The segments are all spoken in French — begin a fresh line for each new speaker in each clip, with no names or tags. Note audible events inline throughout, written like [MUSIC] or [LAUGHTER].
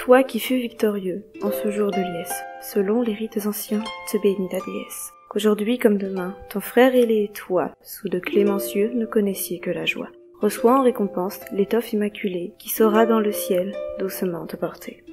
toi qui fus victorieux en ce jour de liesse, selon les rites anciens, te bénis ta déesse. Qu'aujourd'hui comme demain, ton frère ailé et toi, sous de clémencieux, ne connaissiez que la joie. Reçois en récompense l'étoffe immaculée qui saura dans le ciel doucement te porter.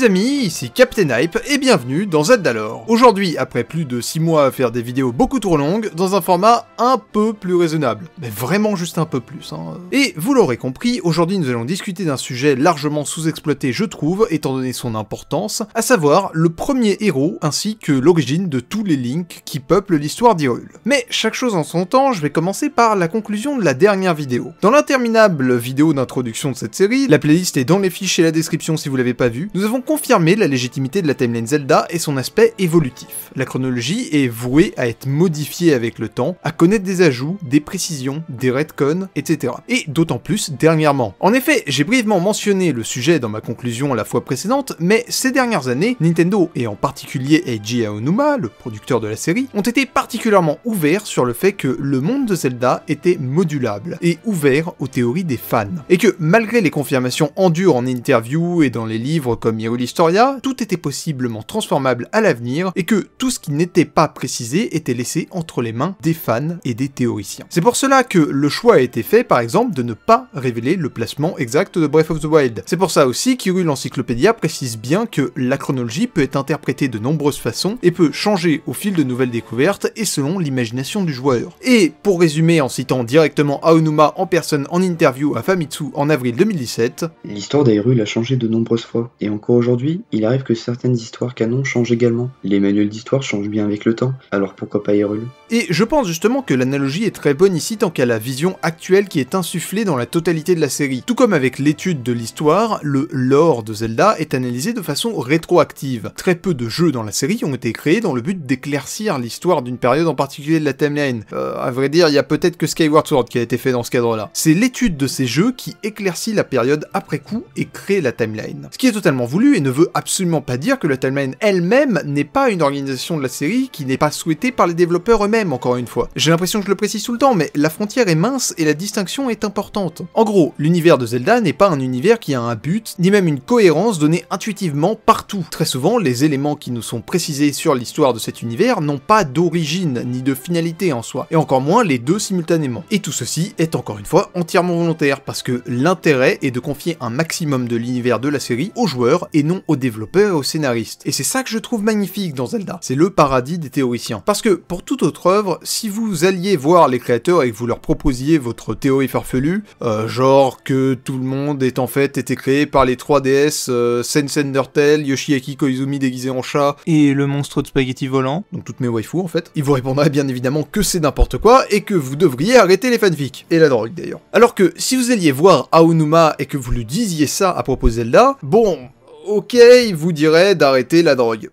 les amis, ici Captain Hype et bienvenue dans d'alors. Aujourd'hui, après plus de 6 mois à faire des vidéos beaucoup trop longues, dans un format un peu plus raisonnable, mais vraiment juste un peu plus. Hein. Et vous l'aurez compris, aujourd'hui nous allons discuter d'un sujet largement sous-exploité je trouve, étant donné son importance, à savoir le premier héros ainsi que l'origine de tous les links qui peuplent l'histoire d'Hyrule. Mais chaque chose en son temps, je vais commencer par la conclusion de la dernière vidéo. Dans l'interminable vidéo d'introduction de cette série, la playlist est dans les fiches et la description si vous l'avez pas vue, nous avons confirmer la légitimité de la timeline Zelda et son aspect évolutif. La chronologie est vouée à être modifiée avec le temps, à connaître des ajouts, des précisions, des retcons, etc. Et d'autant plus dernièrement. En effet, j'ai brièvement mentionné le sujet dans ma conclusion la fois précédente, mais ces dernières années, Nintendo, et en particulier Eiji Aonuma, le producteur de la série, ont été particulièrement ouverts sur le fait que le monde de Zelda était modulable, et ouvert aux théories des fans. Et que malgré les confirmations en en interview et dans les livres comme l'Historia, tout était possiblement transformable à l'avenir et que tout ce qui n'était pas précisé était laissé entre les mains des fans et des théoriciens. C'est pour cela que le choix a été fait par exemple de ne pas révéler le placement exact de Breath of the Wild. C'est pour ça aussi qu'Hyrule l'encyclopédia précise bien que la chronologie peut être interprétée de nombreuses façons et peut changer au fil de nouvelles découvertes et selon l'imagination du joueur. Et pour résumer en citant directement Aonuma en personne en interview à Famitsu en avril 2017, L'histoire d'Hyrule a changé de nombreuses fois et encore Aujourd'hui, il arrive que certaines histoires canon changent également. Les manuels d'histoire changent bien avec le temps, alors pourquoi pas Hyrule Et je pense justement que l'analogie est très bonne ici tant qu'à la vision actuelle qui est insufflée dans la totalité de la série. Tout comme avec l'étude de l'histoire, le lore de Zelda est analysé de façon rétroactive. Très peu de jeux dans la série ont été créés dans le but d'éclaircir l'histoire d'une période en particulier de la timeline. Euh, à vrai dire, il y a peut-être que Skyward Sword qui a été fait dans ce cadre-là. C'est l'étude de ces jeux qui éclaircit la période après coup et crée la timeline. Ce qui est totalement voulu et ne veut absolument pas dire que la timeline elle-même n'est pas une organisation de la série qui n'est pas souhaitée par les développeurs eux-mêmes, encore une fois. J'ai l'impression que je le précise tout le temps, mais la frontière est mince et la distinction est importante. En gros, l'univers de Zelda n'est pas un univers qui a un but, ni même une cohérence donnée intuitivement partout. Très souvent, les éléments qui nous sont précisés sur l'histoire de cet univers n'ont pas d'origine ni de finalité en soi, et encore moins les deux simultanément. Et tout ceci est encore une fois entièrement volontaire, parce que l'intérêt est de confier un maximum de l'univers de la série aux joueurs et non aux développeurs et aux scénaristes. Et c'est ça que je trouve magnifique dans Zelda, c'est le paradis des théoriciens. Parce que pour toute autre œuvre, si vous alliez voir les créateurs et que vous leur proposiez votre théorie farfelue, euh, genre que tout le monde est en fait été créé par les 3DS, Sen euh, Sense Undertale, Yoshiaki Koizumi déguisé en chat, et le monstre de spaghetti volant, donc toutes mes waifus en fait, ils vous répondraient bien évidemment que c'est n'importe quoi et que vous devriez arrêter les fanfics, et la drogue d'ailleurs. Alors que si vous alliez voir Aonuma et que vous lui disiez ça à propos de Zelda, bon, ok, il vous dirait d'arrêter la drogue.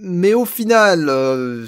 Mais au final, euh,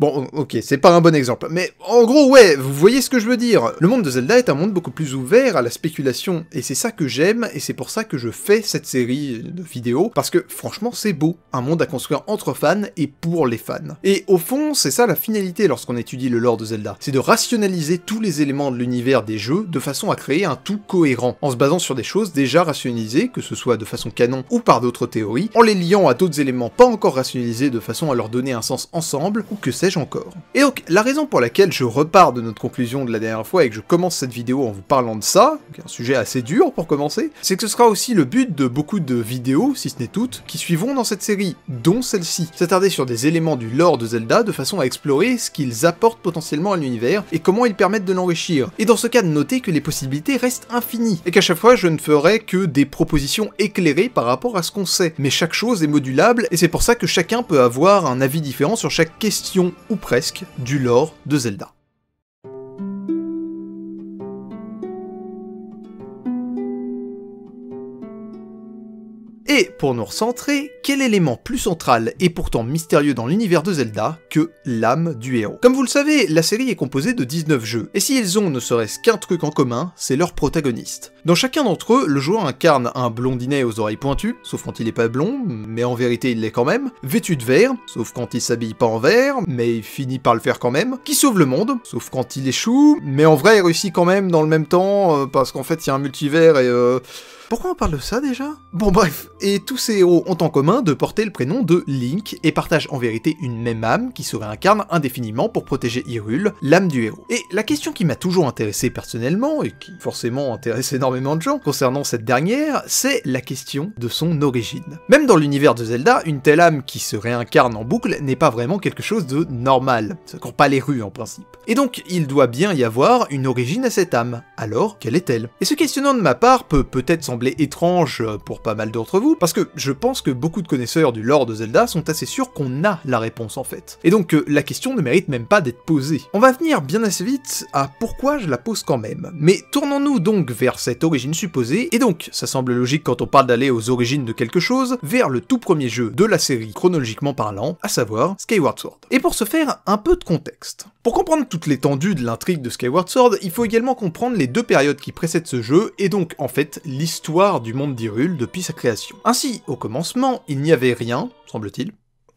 Bon, ok, c'est pas un bon exemple, mais en gros, ouais, vous voyez ce que je veux dire. Le monde de Zelda est un monde beaucoup plus ouvert à la spéculation, et c'est ça que j'aime, et c'est pour ça que je fais cette série de vidéos, parce que franchement, c'est beau, un monde à construire entre fans et pour les fans. Et au fond, c'est ça la finalité lorsqu'on étudie le lore de Zelda, c'est de rationaliser tous les éléments de l'univers des jeux de façon à créer un tout cohérent, en se basant sur des choses déjà rationalisées, que ce soit de façon canon ou par d'autres théories, en les liant à d'autres éléments pas encore rationalisés de façon à leur donner un sens ensemble, ou que sais encore. Et donc, la raison pour laquelle je repars de notre conclusion de la dernière fois et que je commence cette vidéo en vous parlant de ça, un sujet assez dur pour commencer, c'est que ce sera aussi le but de beaucoup de vidéos, si ce n'est toutes, qui suivront dans cette série, dont celle-ci. S'attarder sur des éléments du lore de Zelda de façon à explorer ce qu'ils apportent potentiellement à l'univers et comment ils permettent de l'enrichir. Et dans ce cas, de noter que les possibilités restent infinies, et qu'à chaque fois je ne ferai que des propositions éclairées par rapport à ce qu'on sait. Mais chaque chose est modulable, et c'est pour ça que chacun peut avoir un avis différent sur chaque question, ou presque, du lore de Zelda. Et pour nous recentrer, quel élément plus central et pourtant mystérieux dans l'univers de Zelda que l'âme du héros Comme vous le savez, la série est composée de 19 jeux, et si ils ont ne serait-ce qu'un truc en commun, c'est leur protagoniste. Dans chacun d'entre eux, le joueur incarne un blondinet aux oreilles pointues, sauf quand il est pas blond, mais en vérité il l'est quand même, vêtu de vert, sauf quand il s'habille pas en vert, mais il finit par le faire quand même, qui sauve le monde, sauf quand il échoue, mais en vrai il réussit quand même dans le même temps, euh, parce qu'en fait il y a un multivers et... Euh... Pourquoi on parle de ça déjà Bon bref, et tous ces héros ont en commun de porter le prénom de Link et partagent en vérité une même âme qui se réincarne indéfiniment pour protéger Hyrule, l'âme du héros. Et la question qui m'a toujours intéressé personnellement, et qui forcément intéresse énormément de gens concernant cette dernière, c'est la question de son origine. Même dans l'univers de Zelda, une telle âme qui se réincarne en boucle n'est pas vraiment quelque chose de normal, ça court pas les rues en principe. Et donc il doit bien y avoir une origine à cette âme, alors quelle est-elle Et ce questionnement de ma part peut peut-être sembler étrange euh, pour pas mal d'entre vous, parce que je pense que beaucoup de connaisseurs du lore de Zelda sont assez sûrs qu'on a la réponse en fait. Et donc euh, la question ne mérite même pas d'être posée. On va venir bien assez vite à pourquoi je la pose quand même. Mais tournons-nous donc vers cette origine supposée, et donc, ça semble logique quand on parle d'aller aux origines de quelque chose, vers le tout premier jeu de la série chronologiquement parlant, à savoir Skyward Sword. Et pour se faire, un peu de contexte. Pour comprendre toute l'étendue de l'intrigue de Skyward Sword, il faut également comprendre les deux périodes qui précèdent ce jeu, et donc en fait l'histoire du monde d'Irul depuis sa création. Ainsi, au commencement, il n'y avait rien, semble-t-il,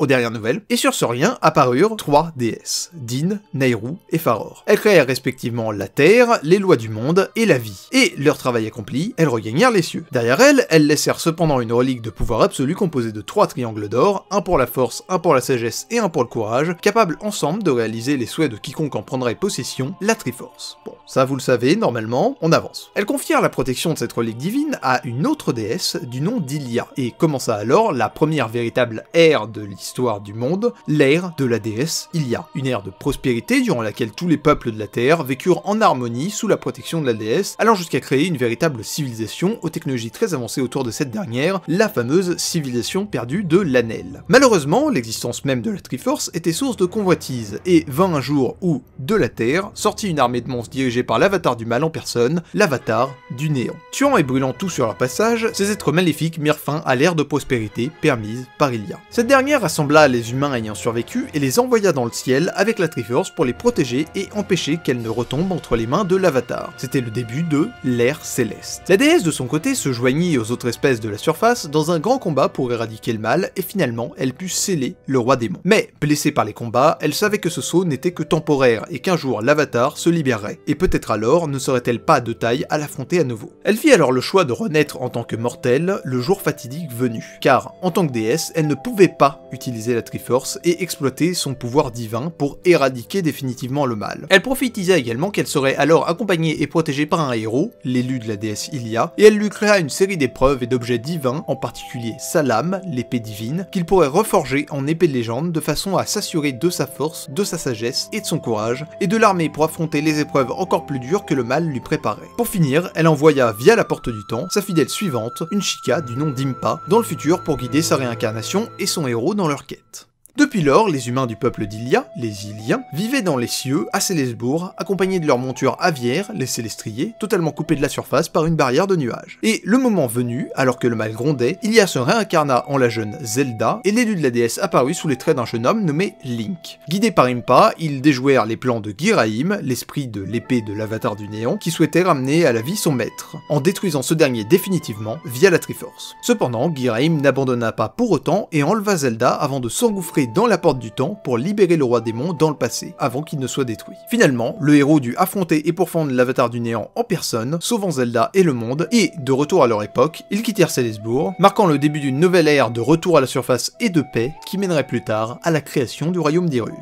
derrière nouvelle, et sur ce rien apparurent trois déesses, Din, Nairu et Faror. Elles créèrent respectivement la Terre, les lois du monde et la vie, et leur travail accompli, elles regagnèrent les cieux. Derrière elles, elles laissèrent cependant une relique de pouvoir absolu composée de trois triangles d'or, un pour la force, un pour la sagesse et un pour le courage, capables ensemble de réaliser les souhaits de quiconque en prendrait possession, la Triforce. Bon, ça vous le savez, normalement, on avance. Elles confièrent la protection de cette relique divine à une autre déesse du nom d'Ilia, et commença alors la première véritable ère de l'histoire l'histoire du monde, l'ère de la déesse Ilia, une ère de prospérité durant laquelle tous les peuples de la Terre vécurent en harmonie sous la protection de la déesse, allant jusqu'à créer une véritable civilisation aux technologies très avancées autour de cette dernière, la fameuse civilisation perdue de l'Anel. Malheureusement, l'existence même de la Triforce était source de convoitise, et vint un jour où, de la Terre, sortit une armée de monstres dirigée par l'avatar du mal en personne, l'avatar du néant. Tuant et brûlant tout sur leur passage, ces êtres maléfiques mirent fin à l'ère de prospérité permise par Ilia. Cette dernière a les humains ayant survécu et les envoya dans le ciel avec la Triforce pour les protéger et empêcher qu'elle ne retombe entre les mains de l'Avatar. C'était le début de l'ère céleste. La déesse de son côté se joignit aux autres espèces de la surface dans un grand combat pour éradiquer le mal et finalement elle put sceller le roi démon. Mais blessée par les combats, elle savait que ce saut n'était que temporaire et qu'un jour l'Avatar se libérerait. Et peut-être alors ne serait-elle pas de taille à l'affronter à nouveau. Elle fit alors le choix de renaître en tant que mortelle le jour fatidique venu, car en tant que déesse, elle ne pouvait pas utiliser la Triforce et exploiter son pouvoir divin pour éradiquer définitivement le mal. Elle prophétisa également qu'elle serait alors accompagnée et protégée par un héros, l'élu de la déesse Ilia, et elle lui créa une série d'épreuves et d'objets divins, en particulier sa lame, l'épée divine, qu'il pourrait reforger en épée de légende de façon à s'assurer de sa force, de sa sagesse et de son courage, et de l'armée pour affronter les épreuves encore plus dures que le mal lui préparait. Pour finir, elle envoya via la porte du temps sa fidèle suivante, une chica du nom d'Impa, dans le futur pour guider sa réincarnation et son héros dans le leur quête. Depuis lors, les humains du peuple d'Ilia, les Iliens, vivaient dans les cieux, à Célesbourg, accompagnés de leurs montures aviaires, les Célestriers, totalement coupés de la surface par une barrière de nuages. Et le moment venu, alors que le mal grondait, Ilia se réincarna en la jeune Zelda, et l'élu de la déesse apparut sous les traits d'un jeune homme nommé Link. Guidé par Impa, ils déjouèrent les plans de Giraim, l'esprit de l'épée de l'avatar du néant, qui souhaitait ramener à la vie son maître, en détruisant ce dernier définitivement via la Triforce. Cependant, Giraim n'abandonna pas pour autant et enleva Zelda avant de s'engouffrer dans la porte du temps pour libérer le roi démon dans le passé, avant qu'il ne soit détruit. Finalement, le héros dut affronter et pourfendre l'avatar du néant en personne, sauvant Zelda et le monde, et, de retour à leur époque, ils quittèrent Salisbourg, marquant le début d'une nouvelle ère de retour à la surface et de paix qui mènerait plus tard à la création du royaume d'Hyrule.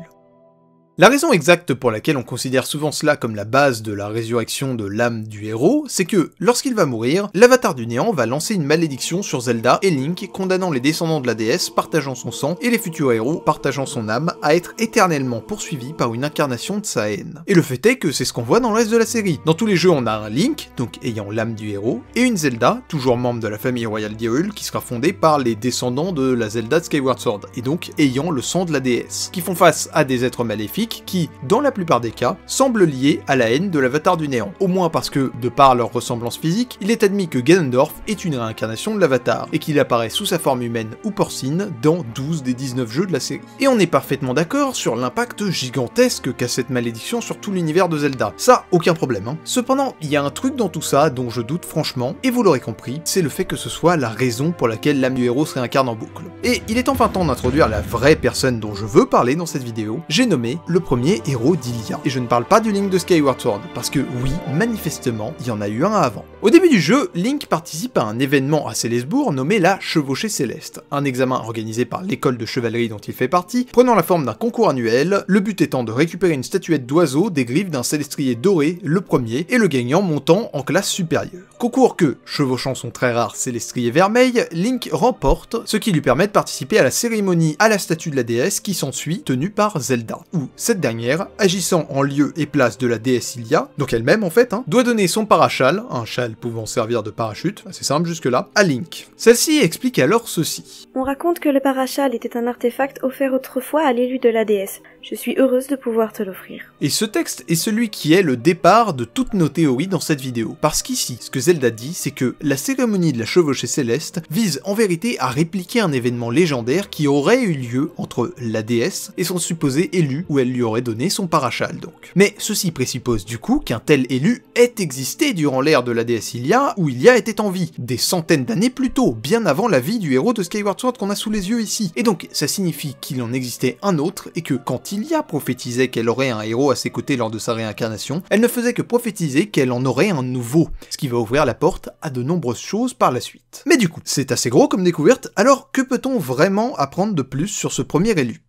La raison exacte pour laquelle on considère souvent cela comme la base de la résurrection de l'âme du héros, c'est que, lorsqu'il va mourir, l'avatar du néant va lancer une malédiction sur Zelda et Link, condamnant les descendants de la déesse partageant son sang et les futurs héros partageant son âme à être éternellement poursuivis par une incarnation de sa haine. Et le fait est que c'est ce qu'on voit dans le reste de la série. Dans tous les jeux, on a un Link, donc ayant l'âme du héros, et une Zelda, toujours membre de la famille royale d'Hyrule, qui sera fondée par les descendants de la Zelda de Skyward Sword, et donc ayant le sang de la déesse, qui font face à des êtres maléfiques qui, dans la plupart des cas, semble lié à la haine de l'avatar du néant. Au moins parce que, de par leur ressemblance physique, il est admis que Ganondorf est une réincarnation de l'avatar, et qu'il apparaît sous sa forme humaine ou porcine dans 12 des 19 jeux de la série. Et on est parfaitement d'accord sur l'impact gigantesque qu'a cette malédiction sur tout l'univers de Zelda. Ça, aucun problème. Hein. Cependant, il y a un truc dans tout ça dont je doute franchement, et vous l'aurez compris, c'est le fait que ce soit la raison pour laquelle l'âme du héros se réincarne en boucle. Et il est enfin temps d'introduire la vraie personne dont je veux parler dans cette vidéo, j'ai nommé le premier héros d'Ilia. Et je ne parle pas du Link de Skyward Sword, parce que oui, manifestement, il y en a eu un avant. Au début du jeu, Link participe à un événement à Célestebourg nommé la Chevauchée Céleste, un examen organisé par l'école de chevalerie dont il fait partie, prenant la forme d'un concours annuel, le but étant de récupérer une statuette d'oiseau des griffes d'un célestrier doré, le premier, et le gagnant montant en classe supérieure. Concours que, chevauchant son très rare célestrier vermeil, Link remporte, ce qui lui permet de participer à la cérémonie à la statue de la déesse qui s'ensuit, tenue par Zelda, cette dernière, agissant en lieu et place de la déesse Ilia, donc elle-même en fait, hein, doit donner son parachal, un châle pouvant servir de parachute, assez simple jusque-là, à Link. Celle-ci explique alors ceci. On raconte que le parachal était un artefact offert autrefois à l'élu de la déesse. Je suis heureuse de pouvoir te l'offrir. Et ce texte est celui qui est le départ de toutes nos théories dans cette vidéo. Parce qu'ici, ce que Zelda dit, c'est que la cérémonie de la chevauchée céleste vise en vérité à répliquer un événement légendaire qui aurait eu lieu entre la déesse et son supposé élu, où elle lui aurait donné son parachal donc. Mais ceci présuppose du coup qu'un tel élu ait existé durant l'ère de la déesse Ilia, où Ilia était en vie, des centaines d'années plus tôt, bien avant la vie du héros de Skyward Sword qu'on a sous les yeux ici. Et donc, ça signifie qu'il en existait un autre, et que quand il a prophétisait qu'elle aurait un héros à ses côtés lors de sa réincarnation, elle ne faisait que prophétiser qu'elle en aurait un nouveau, ce qui va ouvrir la porte à de nombreuses choses par la suite. Mais du coup, c'est assez gros comme découverte, alors que peut-on vraiment apprendre de plus sur ce premier élu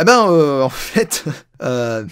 Eh ben, euh, en fait, [LAUGHS] euh,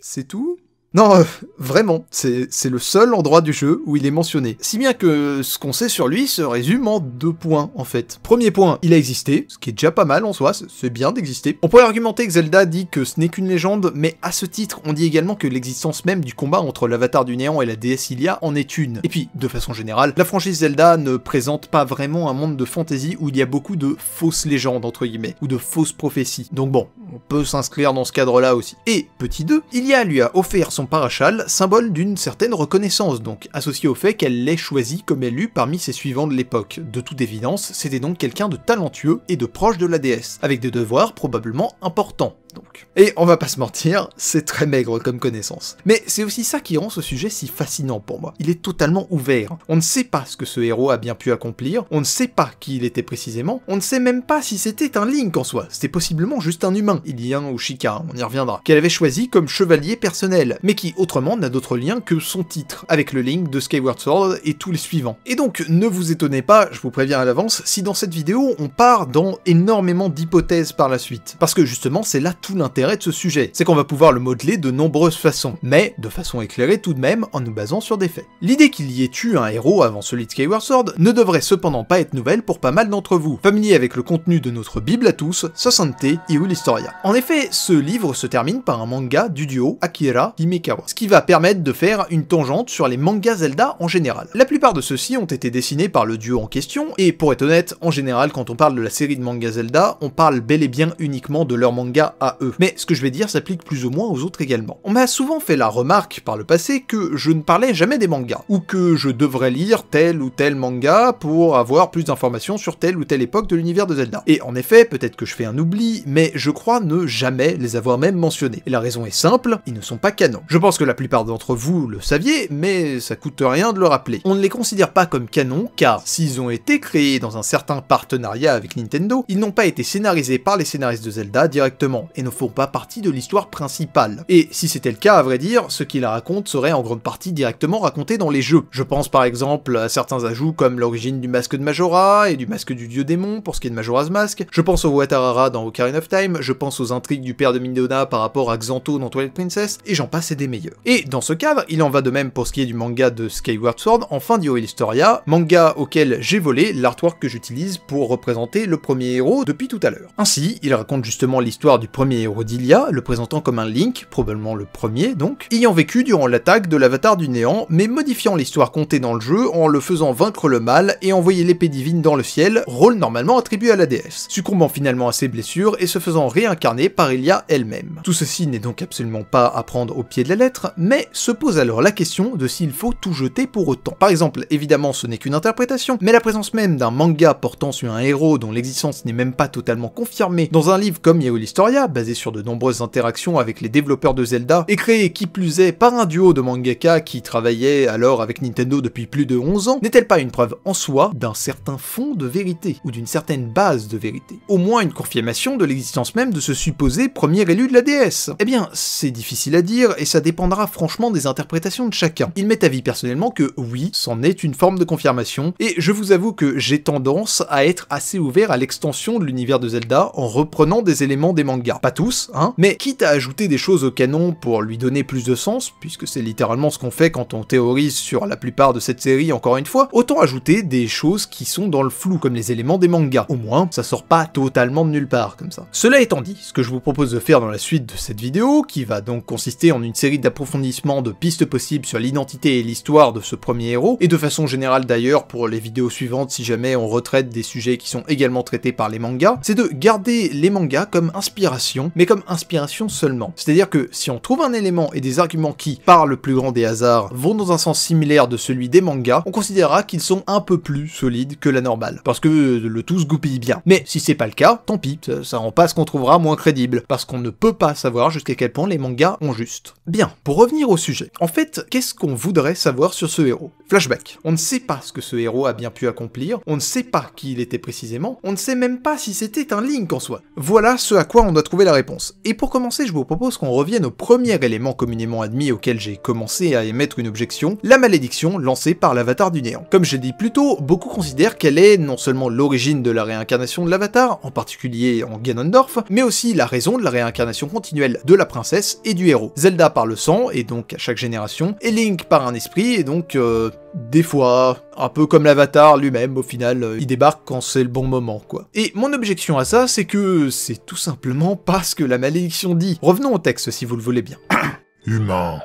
c'est tout non, euh, vraiment, c'est le seul endroit du jeu où il est mentionné. Si bien que ce qu'on sait sur lui se résume en deux points, en fait. Premier point, il a existé, ce qui est déjà pas mal en soi, c'est bien d'exister. On pourrait argumenter que Zelda dit que ce n'est qu'une légende, mais à ce titre, on dit également que l'existence même du combat entre l'avatar du néant et la déesse Ilia en est une. Et puis, de façon générale, la franchise Zelda ne présente pas vraiment un monde de fantasy où il y a beaucoup de fausses légendes, entre guillemets, ou de fausses prophéties. Donc bon, on peut s'inscrire dans ce cadre-là aussi. Et, petit 2, Ilia lui a offert son parachal, symbole d'une certaine reconnaissance donc, associée au fait qu'elle l'ait choisi comme eut parmi ses suivants de l'époque. De toute évidence, c'était donc quelqu'un de talentueux et de proche de la déesse, avec des devoirs probablement importants donc. Et on va pas se mentir, c'est très maigre comme connaissance. Mais c'est aussi ça qui rend ce sujet si fascinant pour moi. Il est totalement ouvert. On ne sait pas ce que ce héros a bien pu accomplir, on ne sait pas qui il était précisément, on ne sait même pas si c'était un Link en soi, c'était possiblement juste un humain, Ilien ou Shika, on y reviendra, qu'elle avait choisi comme chevalier personnel, mais qui autrement n'a d'autre lien que son titre, avec le Link de Skyward Sword et tous les suivants. Et donc, ne vous étonnez pas, je vous préviens à l'avance, si dans cette vidéo on part dans énormément d'hypothèses par la suite, parce que justement c'est là l'intérêt de ce sujet, c'est qu'on va pouvoir le modeler de nombreuses façons, mais de façon éclairée tout de même en nous basant sur des faits. L'idée qu'il y ait eu un héros avant Solid Skyward Sword ne devrait cependant pas être nouvelle pour pas mal d'entre vous, familiers avec le contenu de notre bible à tous, Sosante Iul Historia. En effet, ce livre se termine par un manga du duo Akira Himekawa, ce qui va permettre de faire une tangente sur les mangas Zelda en général. La plupart de ceux-ci ont été dessinés par le duo en question, et pour être honnête, en général quand on parle de la série de mangas Zelda, on parle bel et bien uniquement de leur manga à eux. Mais ce que je vais dire s'applique plus ou moins aux autres également. On m'a souvent fait la remarque par le passé que je ne parlais jamais des mangas, ou que je devrais lire tel ou tel manga pour avoir plus d'informations sur telle ou telle époque de l'univers de Zelda. Et en effet, peut-être que je fais un oubli, mais je crois ne jamais les avoir même mentionnés. Et la raison est simple, ils ne sont pas canons. Je pense que la plupart d'entre vous le saviez, mais ça coûte rien de le rappeler. On ne les considère pas comme canons, car s'ils ont été créés dans un certain partenariat avec Nintendo, ils n'ont pas été scénarisés par les scénaristes de Zelda directement, et ne font pas partie de l'histoire principale. Et si c'était le cas, à vrai dire, ce qu'il raconte serait en grande partie directement raconté dans les jeux. Je pense par exemple à certains ajouts comme l'origine du masque de Majora et du masque du dieu démon pour ce qui est de Majora's Mask, je pense au Watarara dans Ocarina of Time, je pense aux intrigues du père de Mindona par rapport à Xanto dans Twilight Princess, et j'en passe et des meilleurs. Et dans ce cadre, il en va de même pour ce qui est du manga de Skyward Sword, en fin du Historia, manga auquel j'ai volé l'artwork que j'utilise pour représenter le premier héros depuis tout à l'heure. Ainsi, il raconte justement l'histoire du premier premier héros le présentant comme un Link, probablement le premier donc, ayant vécu durant l'attaque de l'avatar du néant, mais modifiant l'histoire contée dans le jeu en le faisant vaincre le mal et envoyer l'épée divine dans le ciel, rôle normalement attribué à la déesse, succombant finalement à ses blessures et se faisant réincarner par Ilia elle-même. Tout ceci n'est donc absolument pas à prendre au pied de la lettre, mais se pose alors la question de s'il faut tout jeter pour autant. Par exemple, évidemment ce n'est qu'une interprétation, mais la présence même d'un manga portant sur un héros dont l'existence n'est même pas totalement confirmée dans un livre comme Yahoo Historia, basé sur de nombreuses interactions avec les développeurs de Zelda, et créé qui plus est par un duo de mangaka qui travaillait alors avec Nintendo depuis plus de 11 ans, n'est-elle pas une preuve en soi d'un certain fond de vérité, ou d'une certaine base de vérité Au moins une confirmation de l'existence même de ce supposé premier élu de la DS. Eh bien, c'est difficile à dire, et ça dépendra franchement des interprétations de chacun. Il m'est avis personnellement que oui, c'en est une forme de confirmation, et je vous avoue que j'ai tendance à être assez ouvert à l'extension de l'univers de Zelda en reprenant des éléments des mangas tous, hein, mais quitte à ajouter des choses au canon pour lui donner plus de sens, puisque c'est littéralement ce qu'on fait quand on théorise sur la plupart de cette série encore une fois, autant ajouter des choses qui sont dans le flou, comme les éléments des mangas. Au moins, ça sort pas totalement de nulle part comme ça. Cela étant dit, ce que je vous propose de faire dans la suite de cette vidéo, qui va donc consister en une série d'approfondissements de pistes possibles sur l'identité et l'histoire de ce premier héros, et de façon générale d'ailleurs pour les vidéos suivantes si jamais on retraite des sujets qui sont également traités par les mangas, c'est de garder les mangas comme inspiration mais comme inspiration seulement. C'est-à-dire que si on trouve un élément et des arguments qui, par le plus grand des hasards, vont dans un sens similaire de celui des mangas, on considérera qu'ils sont un peu plus solides que la normale, parce que le tout se goupille bien. Mais si c'est pas le cas, tant pis, ça, rend pas ce qu'on trouvera moins crédible, parce qu'on ne peut pas savoir jusqu'à quel point les mangas ont juste. Bien, pour revenir au sujet, en fait, qu'est-ce qu'on voudrait savoir sur ce héros Flashback. On ne sait pas ce que ce héros a bien pu accomplir, on ne sait pas qui il était précisément, on ne sait même pas si c'était un Link en soi. Voilà ce à quoi on doit trouver réponse. Et pour commencer, je vous propose qu'on revienne au premier élément communément admis auquel j'ai commencé à émettre une objection, la malédiction lancée par l'avatar du néant. Comme j'ai dit plus tôt, beaucoup considèrent qu'elle est non seulement l'origine de la réincarnation de l'avatar, en particulier en Ganondorf, mais aussi la raison de la réincarnation continuelle de la princesse et du héros. Zelda par le sang, et donc à chaque génération, et Link par un esprit, et donc... Euh, des fois, un peu comme l'avatar lui-même, au final, euh, il débarque quand c'est le bon moment, quoi. Et mon objection à ça, c'est que c'est tout simplement [LAUGHS] pas ce que la malédiction dit. Revenons au texte, si vous le voulez bien. [COUGHS] Humain,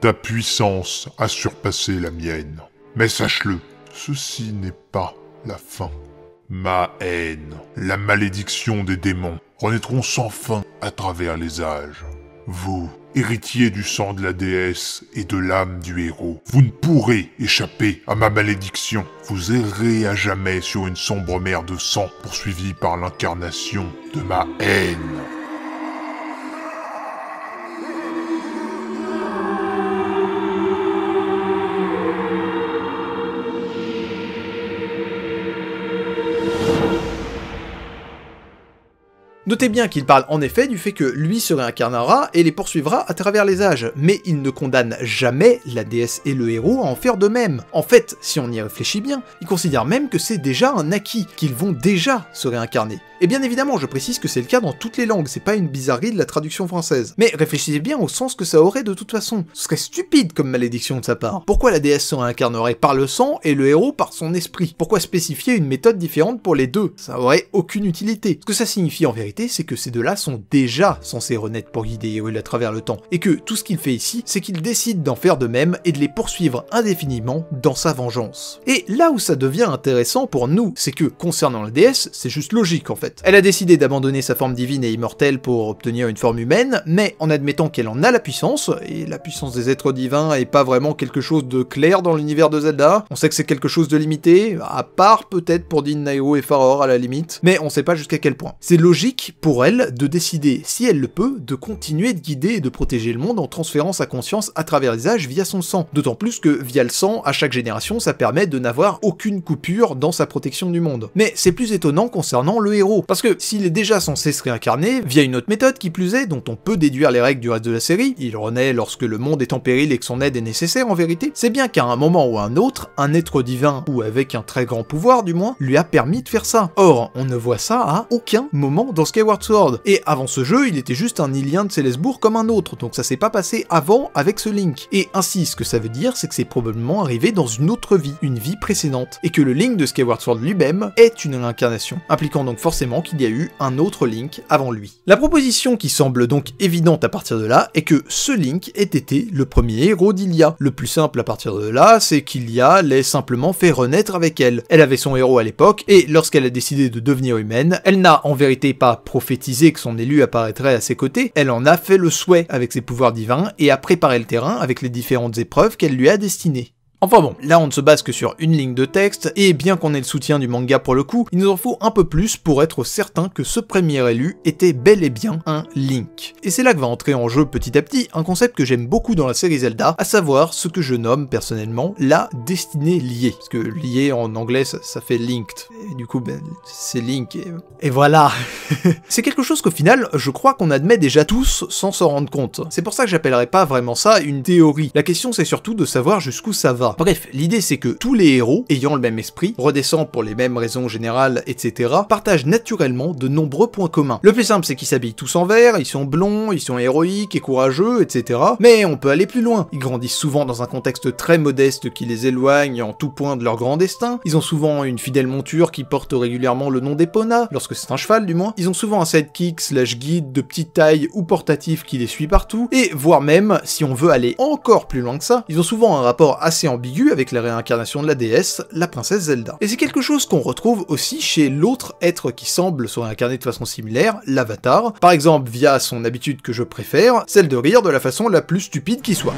ta puissance a surpassé la mienne. Mais sache-le, ceci n'est pas la fin. Ma haine, la malédiction des démons, renaîtront sans fin à travers les âges. Vous, héritier du sang de la déesse et de l'âme du héros, vous ne pourrez échapper à ma malédiction. Vous errez à jamais sur une sombre mer de sang, poursuivie par l'incarnation de ma haine. Notez bien qu'il parle en effet du fait que lui se réincarnera et les poursuivra à travers les âges, mais il ne condamne jamais la déesse et le héros à en faire de même. En fait, si on y réfléchit bien, il considère même que c'est déjà un acquis, qu'ils vont déjà se réincarner. Et bien évidemment, je précise que c'est le cas dans toutes les langues, c'est pas une bizarrerie de la traduction française. Mais réfléchissez bien au sens que ça aurait de toute façon. Ce serait stupide comme malédiction de sa part. Pourquoi la déesse se réincarnerait par le sang et le héros par son esprit Pourquoi spécifier une méthode différente pour les deux Ça aurait aucune utilité. Ce que ça signifie en vérité, c'est que ces deux-là sont déjà censés renaître pour guider Hyrule à travers le temps. Et que tout ce qu'il fait ici, c'est qu'il décide d'en faire de même et de les poursuivre indéfiniment dans sa vengeance. Et là où ça devient intéressant pour nous, c'est que concernant la déesse, c'est juste logique en fait elle a décidé d'abandonner sa forme divine et immortelle pour obtenir une forme humaine, mais en admettant qu'elle en a la puissance, et la puissance des êtres divins est pas vraiment quelque chose de clair dans l'univers de Zelda, on sait que c'est quelque chose de limité, à part peut-être pour Din et Faror à la limite, mais on sait pas jusqu'à quel point. C'est logique pour elle de décider, si elle le peut, de continuer de guider et de protéger le monde en transférant sa conscience à travers les âges via son sang, d'autant plus que via le sang, à chaque génération, ça permet de n'avoir aucune coupure dans sa protection du monde. Mais c'est plus étonnant concernant le héros, parce que s'il est déjà censé se réincarner, via une autre méthode qui plus est, dont on peut déduire les règles du reste de la série, il renaît lorsque le monde est en péril et que son aide est nécessaire en vérité, c'est bien qu'à un moment ou à un autre, un être divin, ou avec un très grand pouvoir du moins, lui a permis de faire ça. Or, on ne voit ça à aucun moment dans Skyward Sword. Et avant ce jeu, il était juste un Ilien de Célesbourg comme un autre, donc ça s'est pas passé avant avec ce Link. Et ainsi, ce que ça veut dire, c'est que c'est probablement arrivé dans une autre vie, une vie précédente, et que le Link de Skyward Sword lui-même est une réincarnation, impliquant donc forcément qu'il y a eu un autre Link avant lui. La proposition qui semble donc évidente à partir de là est que ce Link ait été le premier héros d'Ilia. Le plus simple à partir de là, c'est qu'Ilia l'ait simplement fait renaître avec elle. Elle avait son héros à l'époque, et lorsqu'elle a décidé de devenir humaine, elle n'a en vérité pas prophétisé que son élu apparaîtrait à ses côtés, elle en a fait le souhait avec ses pouvoirs divins et a préparé le terrain avec les différentes épreuves qu'elle lui a destinées. Enfin bon, là on ne se base que sur une ligne de texte, et bien qu'on ait le soutien du manga pour le coup, il nous en faut un peu plus pour être certain que ce premier élu était bel et bien un Link. Et c'est là que va entrer en jeu petit à petit un concept que j'aime beaucoup dans la série Zelda, à savoir ce que je nomme personnellement la destinée liée. Parce que liée en anglais ça, fait linked, et du coup ben, c'est Link, et, et voilà [LAUGHS] C'est quelque chose qu'au final, je crois qu'on admet déjà tous sans s'en rendre compte. C'est pour ça que j'appellerais pas vraiment ça une théorie. La question c'est surtout de savoir jusqu'où ça va Bref, l'idée c'est que tous les héros, ayant le même esprit, redescendent pour les mêmes raisons générales, etc., partagent naturellement de nombreux points communs. Le plus simple c'est qu'ils s'habillent tous en vert, ils sont blonds, ils sont héroïques et courageux, etc. Mais on peut aller plus loin. Ils grandissent souvent dans un contexte très modeste qui les éloigne en tout point de leur grand destin. Ils ont souvent une fidèle monture qui porte régulièrement le nom d'Epona, lorsque c'est un cheval du moins. Ils ont souvent un sidekick slash guide de petite taille ou portatif qui les suit partout. Et voire même, si on veut aller encore plus loin que ça, ils ont souvent un rapport assez avec la réincarnation de la déesse, la princesse Zelda. Et c'est quelque chose qu'on retrouve aussi chez l'autre être qui semble se réincarner de façon similaire, l'avatar, par exemple via son habitude que je préfère, celle de rire de la façon la plus stupide qui soit.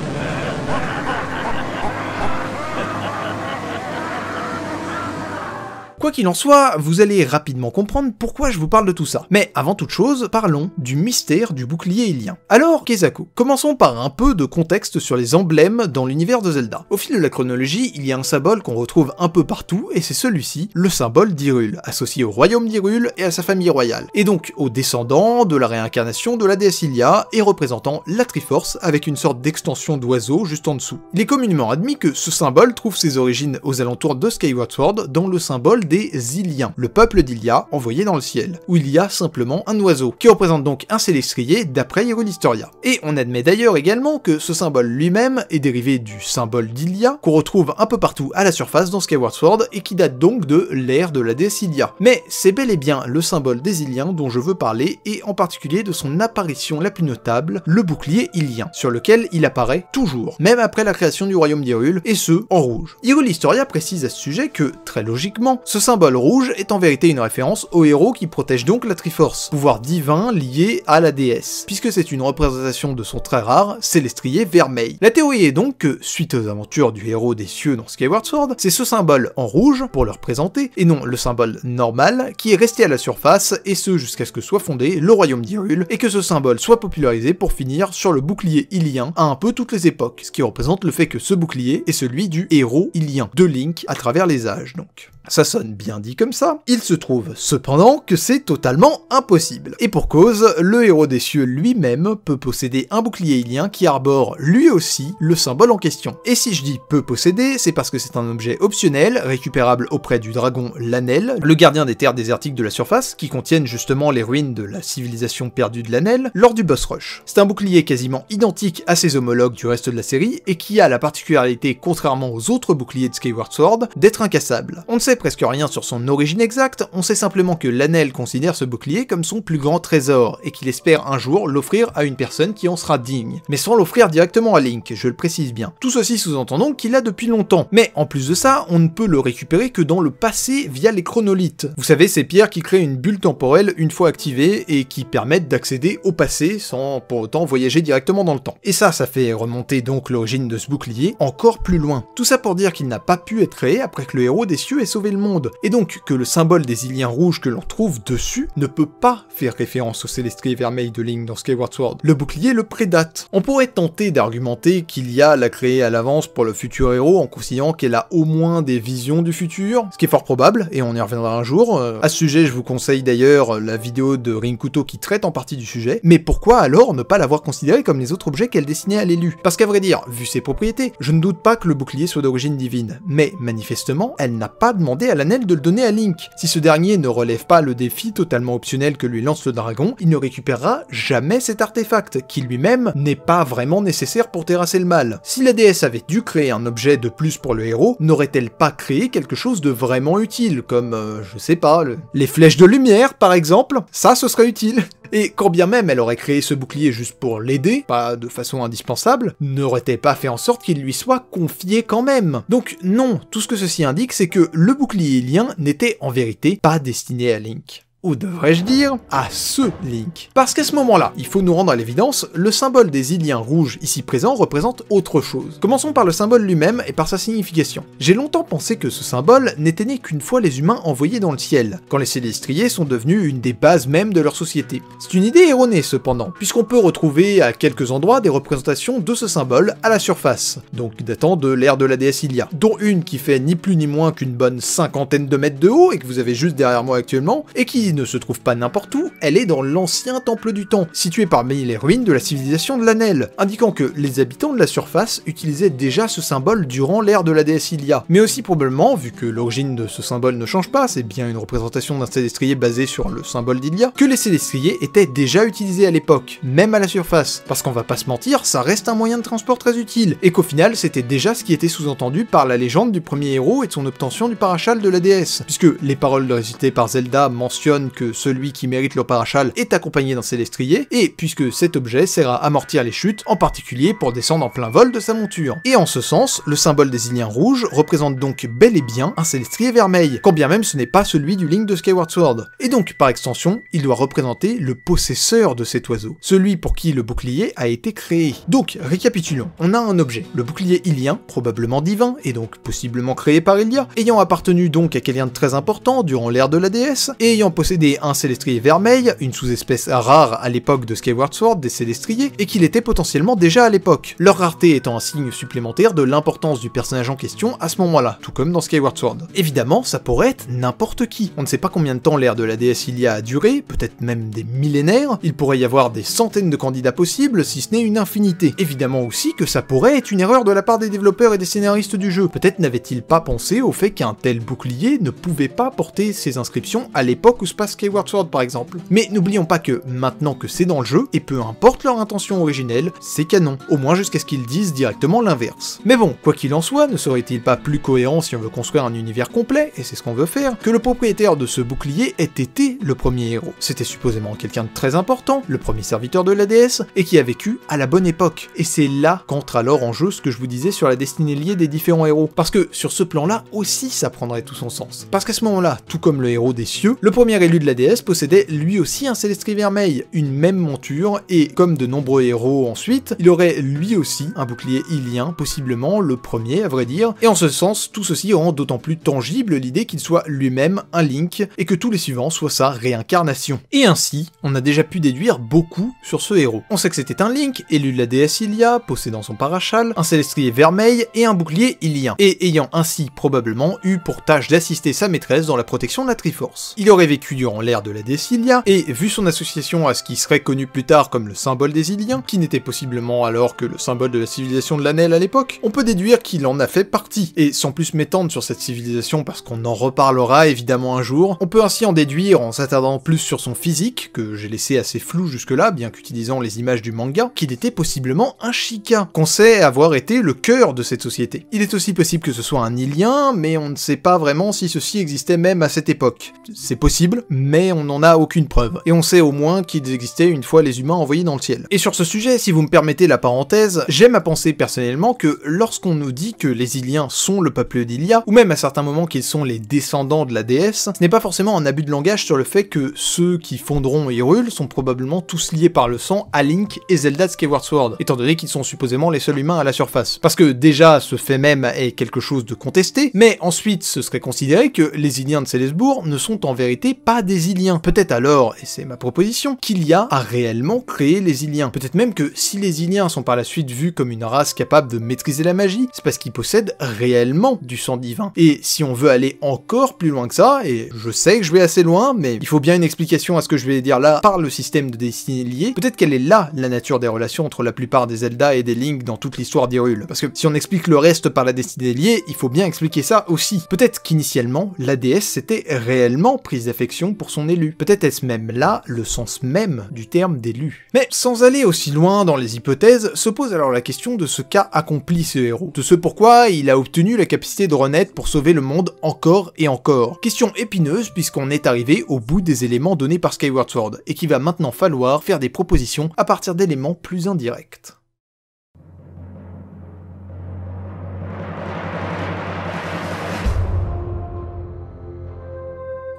Quoi qu'il en soit, vous allez rapidement comprendre pourquoi je vous parle de tout ça. Mais avant toute chose, parlons du mystère du bouclier ilien. Alors, Kezako, commençons par un peu de contexte sur les emblèmes dans l'univers de Zelda. Au fil de la chronologie, il y a un symbole qu'on retrouve un peu partout, et c'est celui-ci, le symbole d'Irule, associé au royaume d'Irul et à sa famille royale, et donc aux descendants de la réincarnation de la déesse Ilia, et représentant la Triforce avec une sorte d'extension d'oiseau juste en dessous. Il est communément admis que ce symbole trouve ses origines aux alentours de Skyward Sword dans le symbole des Iliens, le peuple d'Ilia envoyé dans le ciel, où il y a simplement un oiseau, qui représente donc un célestrier d'après Historia. Et on admet d'ailleurs également que ce symbole lui-même est dérivé du symbole d'Ilia, qu'on retrouve un peu partout à la surface dans Skyward Sword et qui date donc de l'ère de la déesse Mais c'est bel et bien le symbole des Iliens dont je veux parler et en particulier de son apparition la plus notable, le bouclier Ilien, sur lequel il apparaît toujours, même après la création du royaume d'Hyrule, et ce, en rouge. Hyrule Historia précise à ce sujet que, très logiquement, ce symbole rouge est en vérité une référence au héros qui protège donc la Triforce, pouvoir divin lié à la déesse, puisque c'est une représentation de son très rare célestrier vermeil. La théorie est donc que, suite aux aventures du héros des cieux dans Skyward Sword, c'est ce symbole en rouge pour le représenter, et non le symbole normal, qui est resté à la surface, et ce jusqu'à ce que soit fondé le royaume d'Hyrule, et que ce symbole soit popularisé pour finir sur le bouclier ilien à un peu toutes les époques, ce qui représente le fait que ce bouclier est celui du héros ilien, de Link à travers les âges donc. Ça sonne bien dit comme ça. Il se trouve cependant que c'est totalement impossible. Et pour cause, le héros des cieux lui-même peut posséder un bouclier ilien qui arbore lui aussi le symbole en question. Et si je dis peut posséder, c'est parce que c'est un objet optionnel, récupérable auprès du dragon Lanel, le gardien des terres désertiques de la surface, qui contiennent justement les ruines de la civilisation perdue de Lanel, lors du boss rush. C'est un bouclier quasiment identique à ses homologues du reste de la série, et qui a la particularité, contrairement aux autres boucliers de Skyward Sword, d'être incassable. On ne presque rien sur son origine exacte, on sait simplement que Lanel considère ce bouclier comme son plus grand trésor, et qu'il espère un jour l'offrir à une personne qui en sera digne. Mais sans l'offrir directement à Link, je le précise bien. Tout ceci sous-entend donc qu'il a depuis longtemps. Mais en plus de ça, on ne peut le récupérer que dans le passé via les chronolithes. Vous savez, ces pierres qui créent une bulle temporelle une fois activée et qui permettent d'accéder au passé sans pour autant voyager directement dans le temps. Et ça, ça fait remonter donc l'origine de ce bouclier encore plus loin. Tout ça pour dire qu'il n'a pas pu être créé après que le héros des cieux ait sauvé le monde, et donc que le symbole des Iliens rouges que l'on trouve dessus ne peut pas faire référence au célestries vermeil de Link dans Skyward Sword. Le bouclier le prédate. On pourrait tenter d'argumenter qu'il y a l'a créée à l'avance pour le futur héros en considérant qu'elle a au moins des visions du futur, ce qui est fort probable, et on y reviendra un jour. Euh, à ce sujet, je vous conseille d'ailleurs la vidéo de Rinkuto qui traite en partie du sujet, mais pourquoi alors ne pas l'avoir considéré comme les autres objets qu'elle dessinait à l'élu Parce qu'à vrai dire, vu ses propriétés, je ne doute pas que le bouclier soit d'origine divine, mais manifestement, elle n'a pas de à l'anel de le donner à Link. Si ce dernier ne relève pas le défi totalement optionnel que lui lance le dragon, il ne récupérera jamais cet artefact, qui lui-même n'est pas vraiment nécessaire pour terrasser le mal. Si la déesse avait dû créer un objet de plus pour le héros, n'aurait-elle pas créé quelque chose de vraiment utile, comme, euh, je sais pas, les flèches de lumière par exemple Ça, ce serait utile et quand bien même elle aurait créé ce bouclier juste pour l'aider, pas de façon indispensable, n'aurait-elle pas fait en sorte qu'il lui soit confié quand même Donc non, tout ce que ceci indique, c'est que le bouclier lien n'était en vérité pas destiné à Link ou devrais-je dire, à ce Link. Parce qu'à ce moment-là, il faut nous rendre à l'évidence, le symbole des Iliens rouges ici présent représente autre chose. Commençons par le symbole lui-même et par sa signification. J'ai longtemps pensé que ce symbole n'était né qu'une fois les humains envoyés dans le ciel, quand les Célestriers sont devenus une des bases même de leur société. C'est une idée erronée cependant, puisqu'on peut retrouver à quelques endroits des représentations de ce symbole à la surface, donc datant de l'ère de la déesse Ilia, dont une qui fait ni plus ni moins qu'une bonne cinquantaine de mètres de haut et que vous avez juste derrière moi actuellement, et qui ne se trouve pas n'importe où, elle est dans l'ancien temple du temps, situé parmi les ruines de la civilisation de l'Anel, indiquant que les habitants de la surface utilisaient déjà ce symbole durant l'ère de la déesse Ilia. Mais aussi probablement, vu que l'origine de ce symbole ne change pas, c'est bien une représentation d'un célestrier basé sur le symbole d'Ilia, que les célestriers étaient déjà utilisés à l'époque, même à la surface, parce qu'on va pas se mentir, ça reste un moyen de transport très utile, et qu'au final c'était déjà ce qui était sous-entendu par la légende du premier héros et de son obtention du parachal de la déesse, puisque les paroles récitées par Zelda mentionnent que celui qui mérite le parachal est accompagné d'un célestrier, et puisque cet objet sert à amortir les chutes, en particulier pour descendre en plein vol de sa monture. Et en ce sens, le symbole des Iliens rouges représente donc bel et bien un célestrier vermeil, quand bien même ce n'est pas celui du Link de Skyward Sword. Et donc, par extension, il doit représenter le possesseur de cet oiseau, celui pour qui le bouclier a été créé. Donc, récapitulons, on a un objet, le bouclier ilien, probablement divin, et donc possiblement créé par Ilia, ayant appartenu donc à quelqu'un de très important durant l'ère de la déesse, et ayant possédé possédait un célestrier vermeil, une sous-espèce rare à l'époque de Skyward Sword des célestriers, et qu'il était potentiellement déjà à l'époque, leur rareté étant un signe supplémentaire de l'importance du personnage en question à ce moment-là, tout comme dans Skyward Sword. Évidemment, ça pourrait être n'importe qui. On ne sait pas combien de temps l'ère de la déesse Ilia a duré, peut-être même des millénaires, il pourrait y avoir des centaines de candidats possibles, si ce n'est une infinité. Évidemment aussi que ça pourrait être une erreur de la part des développeurs et des scénaristes du jeu. Peut-être n'avait-il pas pensé au fait qu'un tel bouclier ne pouvait pas porter ses inscriptions à l'époque où ce pas Skyward Sword par exemple. Mais n'oublions pas que, maintenant que c'est dans le jeu, et peu importe leur intention originelle, c'est canon, au moins jusqu'à ce qu'ils disent directement l'inverse. Mais bon, quoi qu'il en soit, ne serait-il pas plus cohérent si on veut construire un univers complet, et c'est ce qu'on veut faire, que le propriétaire de ce bouclier ait été le premier héros C'était supposément quelqu'un de très important, le premier serviteur de la déesse, et qui a vécu à la bonne époque. Et c'est là qu'entre alors en jeu ce que je vous disais sur la destinée liée des différents héros, parce que sur ce plan-là aussi ça prendrait tout son sens. Parce qu'à ce moment-là, tout comme le héros des cieux, le premier héros de la déesse possédait lui aussi un célestrier vermeil, une même monture, et comme de nombreux héros ensuite, il aurait lui aussi un bouclier ilien, possiblement le premier à vrai dire, et en ce sens, tout ceci rend d'autant plus tangible l'idée qu'il soit lui-même un Link, et que tous les suivants soient sa réincarnation. Et ainsi, on a déjà pu déduire beaucoup sur ce héros. On sait que c'était un Link, élu de la déesse Ilia, possédant son parachal, un célestrier vermeil et un bouclier ilien, et ayant ainsi probablement eu pour tâche d'assister sa maîtresse dans la protection de la Triforce. Il aurait vécu durant l'ère de la Décilia, et vu son association à ce qui serait connu plus tard comme le symbole des Iliens, qui n'était possiblement alors que le symbole de la civilisation de l'Anel à l'époque, on peut déduire qu'il en a fait partie, et sans plus m'étendre sur cette civilisation parce qu'on en reparlera évidemment un jour, on peut ainsi en déduire, en s'attardant plus sur son physique, que j'ai laissé assez flou jusque-là, bien qu'utilisant les images du manga, qu'il était possiblement un Chica qu'on sait avoir été le cœur de cette société. Il est aussi possible que ce soit un Ilien, mais on ne sait pas vraiment si ceci existait même à cette époque. C'est possible, mais on n'en a aucune preuve, et on sait au moins qu'ils existaient une fois les humains envoyés dans le ciel. Et sur ce sujet, si vous me permettez la parenthèse, j'aime à penser personnellement que lorsqu'on nous dit que les Iliens sont le peuple d'Ilia, ou même à certains moments qu'ils sont les descendants de la déesse, ce n'est pas forcément un abus de langage sur le fait que ceux qui fonderont Hyrule sont probablement tous liés par le sang à Link et Zelda de Skyward Sword, étant donné qu'ils sont supposément les seuls humains à la surface. Parce que déjà, ce fait même est quelque chose de contesté, mais ensuite ce serait considéré que les Iliens de Célesbourg ne sont en vérité pas des Iliens. Peut-être alors, et c'est ma proposition, qu'il y a à réellement créé les Iliens. Peut-être même que si les Iliens sont par la suite vus comme une race capable de maîtriser la magie, c'est parce qu'ils possèdent réellement du sang divin. Et si on veut aller encore plus loin que ça, et je sais que je vais assez loin, mais il faut bien une explication à ce que je vais dire là par le système de destinée liée, peut-être qu'elle est là la nature des relations entre la plupart des Zelda et des Link dans toute l'histoire d'Hyrule. Parce que si on explique le reste par la destinée liée, il faut bien expliquer ça aussi. Peut-être qu'initialement, la déesse s'était réellement prise d'affection pour son élu. Peut-être est-ce même là le sens même du terme d'élu. Mais sans aller aussi loin dans les hypothèses, se pose alors la question de ce qu'a accompli ce héros, de ce pourquoi il a obtenu la capacité de renaître pour sauver le monde encore et encore. Question épineuse puisqu'on est arrivé au bout des éléments donnés par Skyward Sword, et qu'il va maintenant falloir faire des propositions à partir d'éléments plus indirects.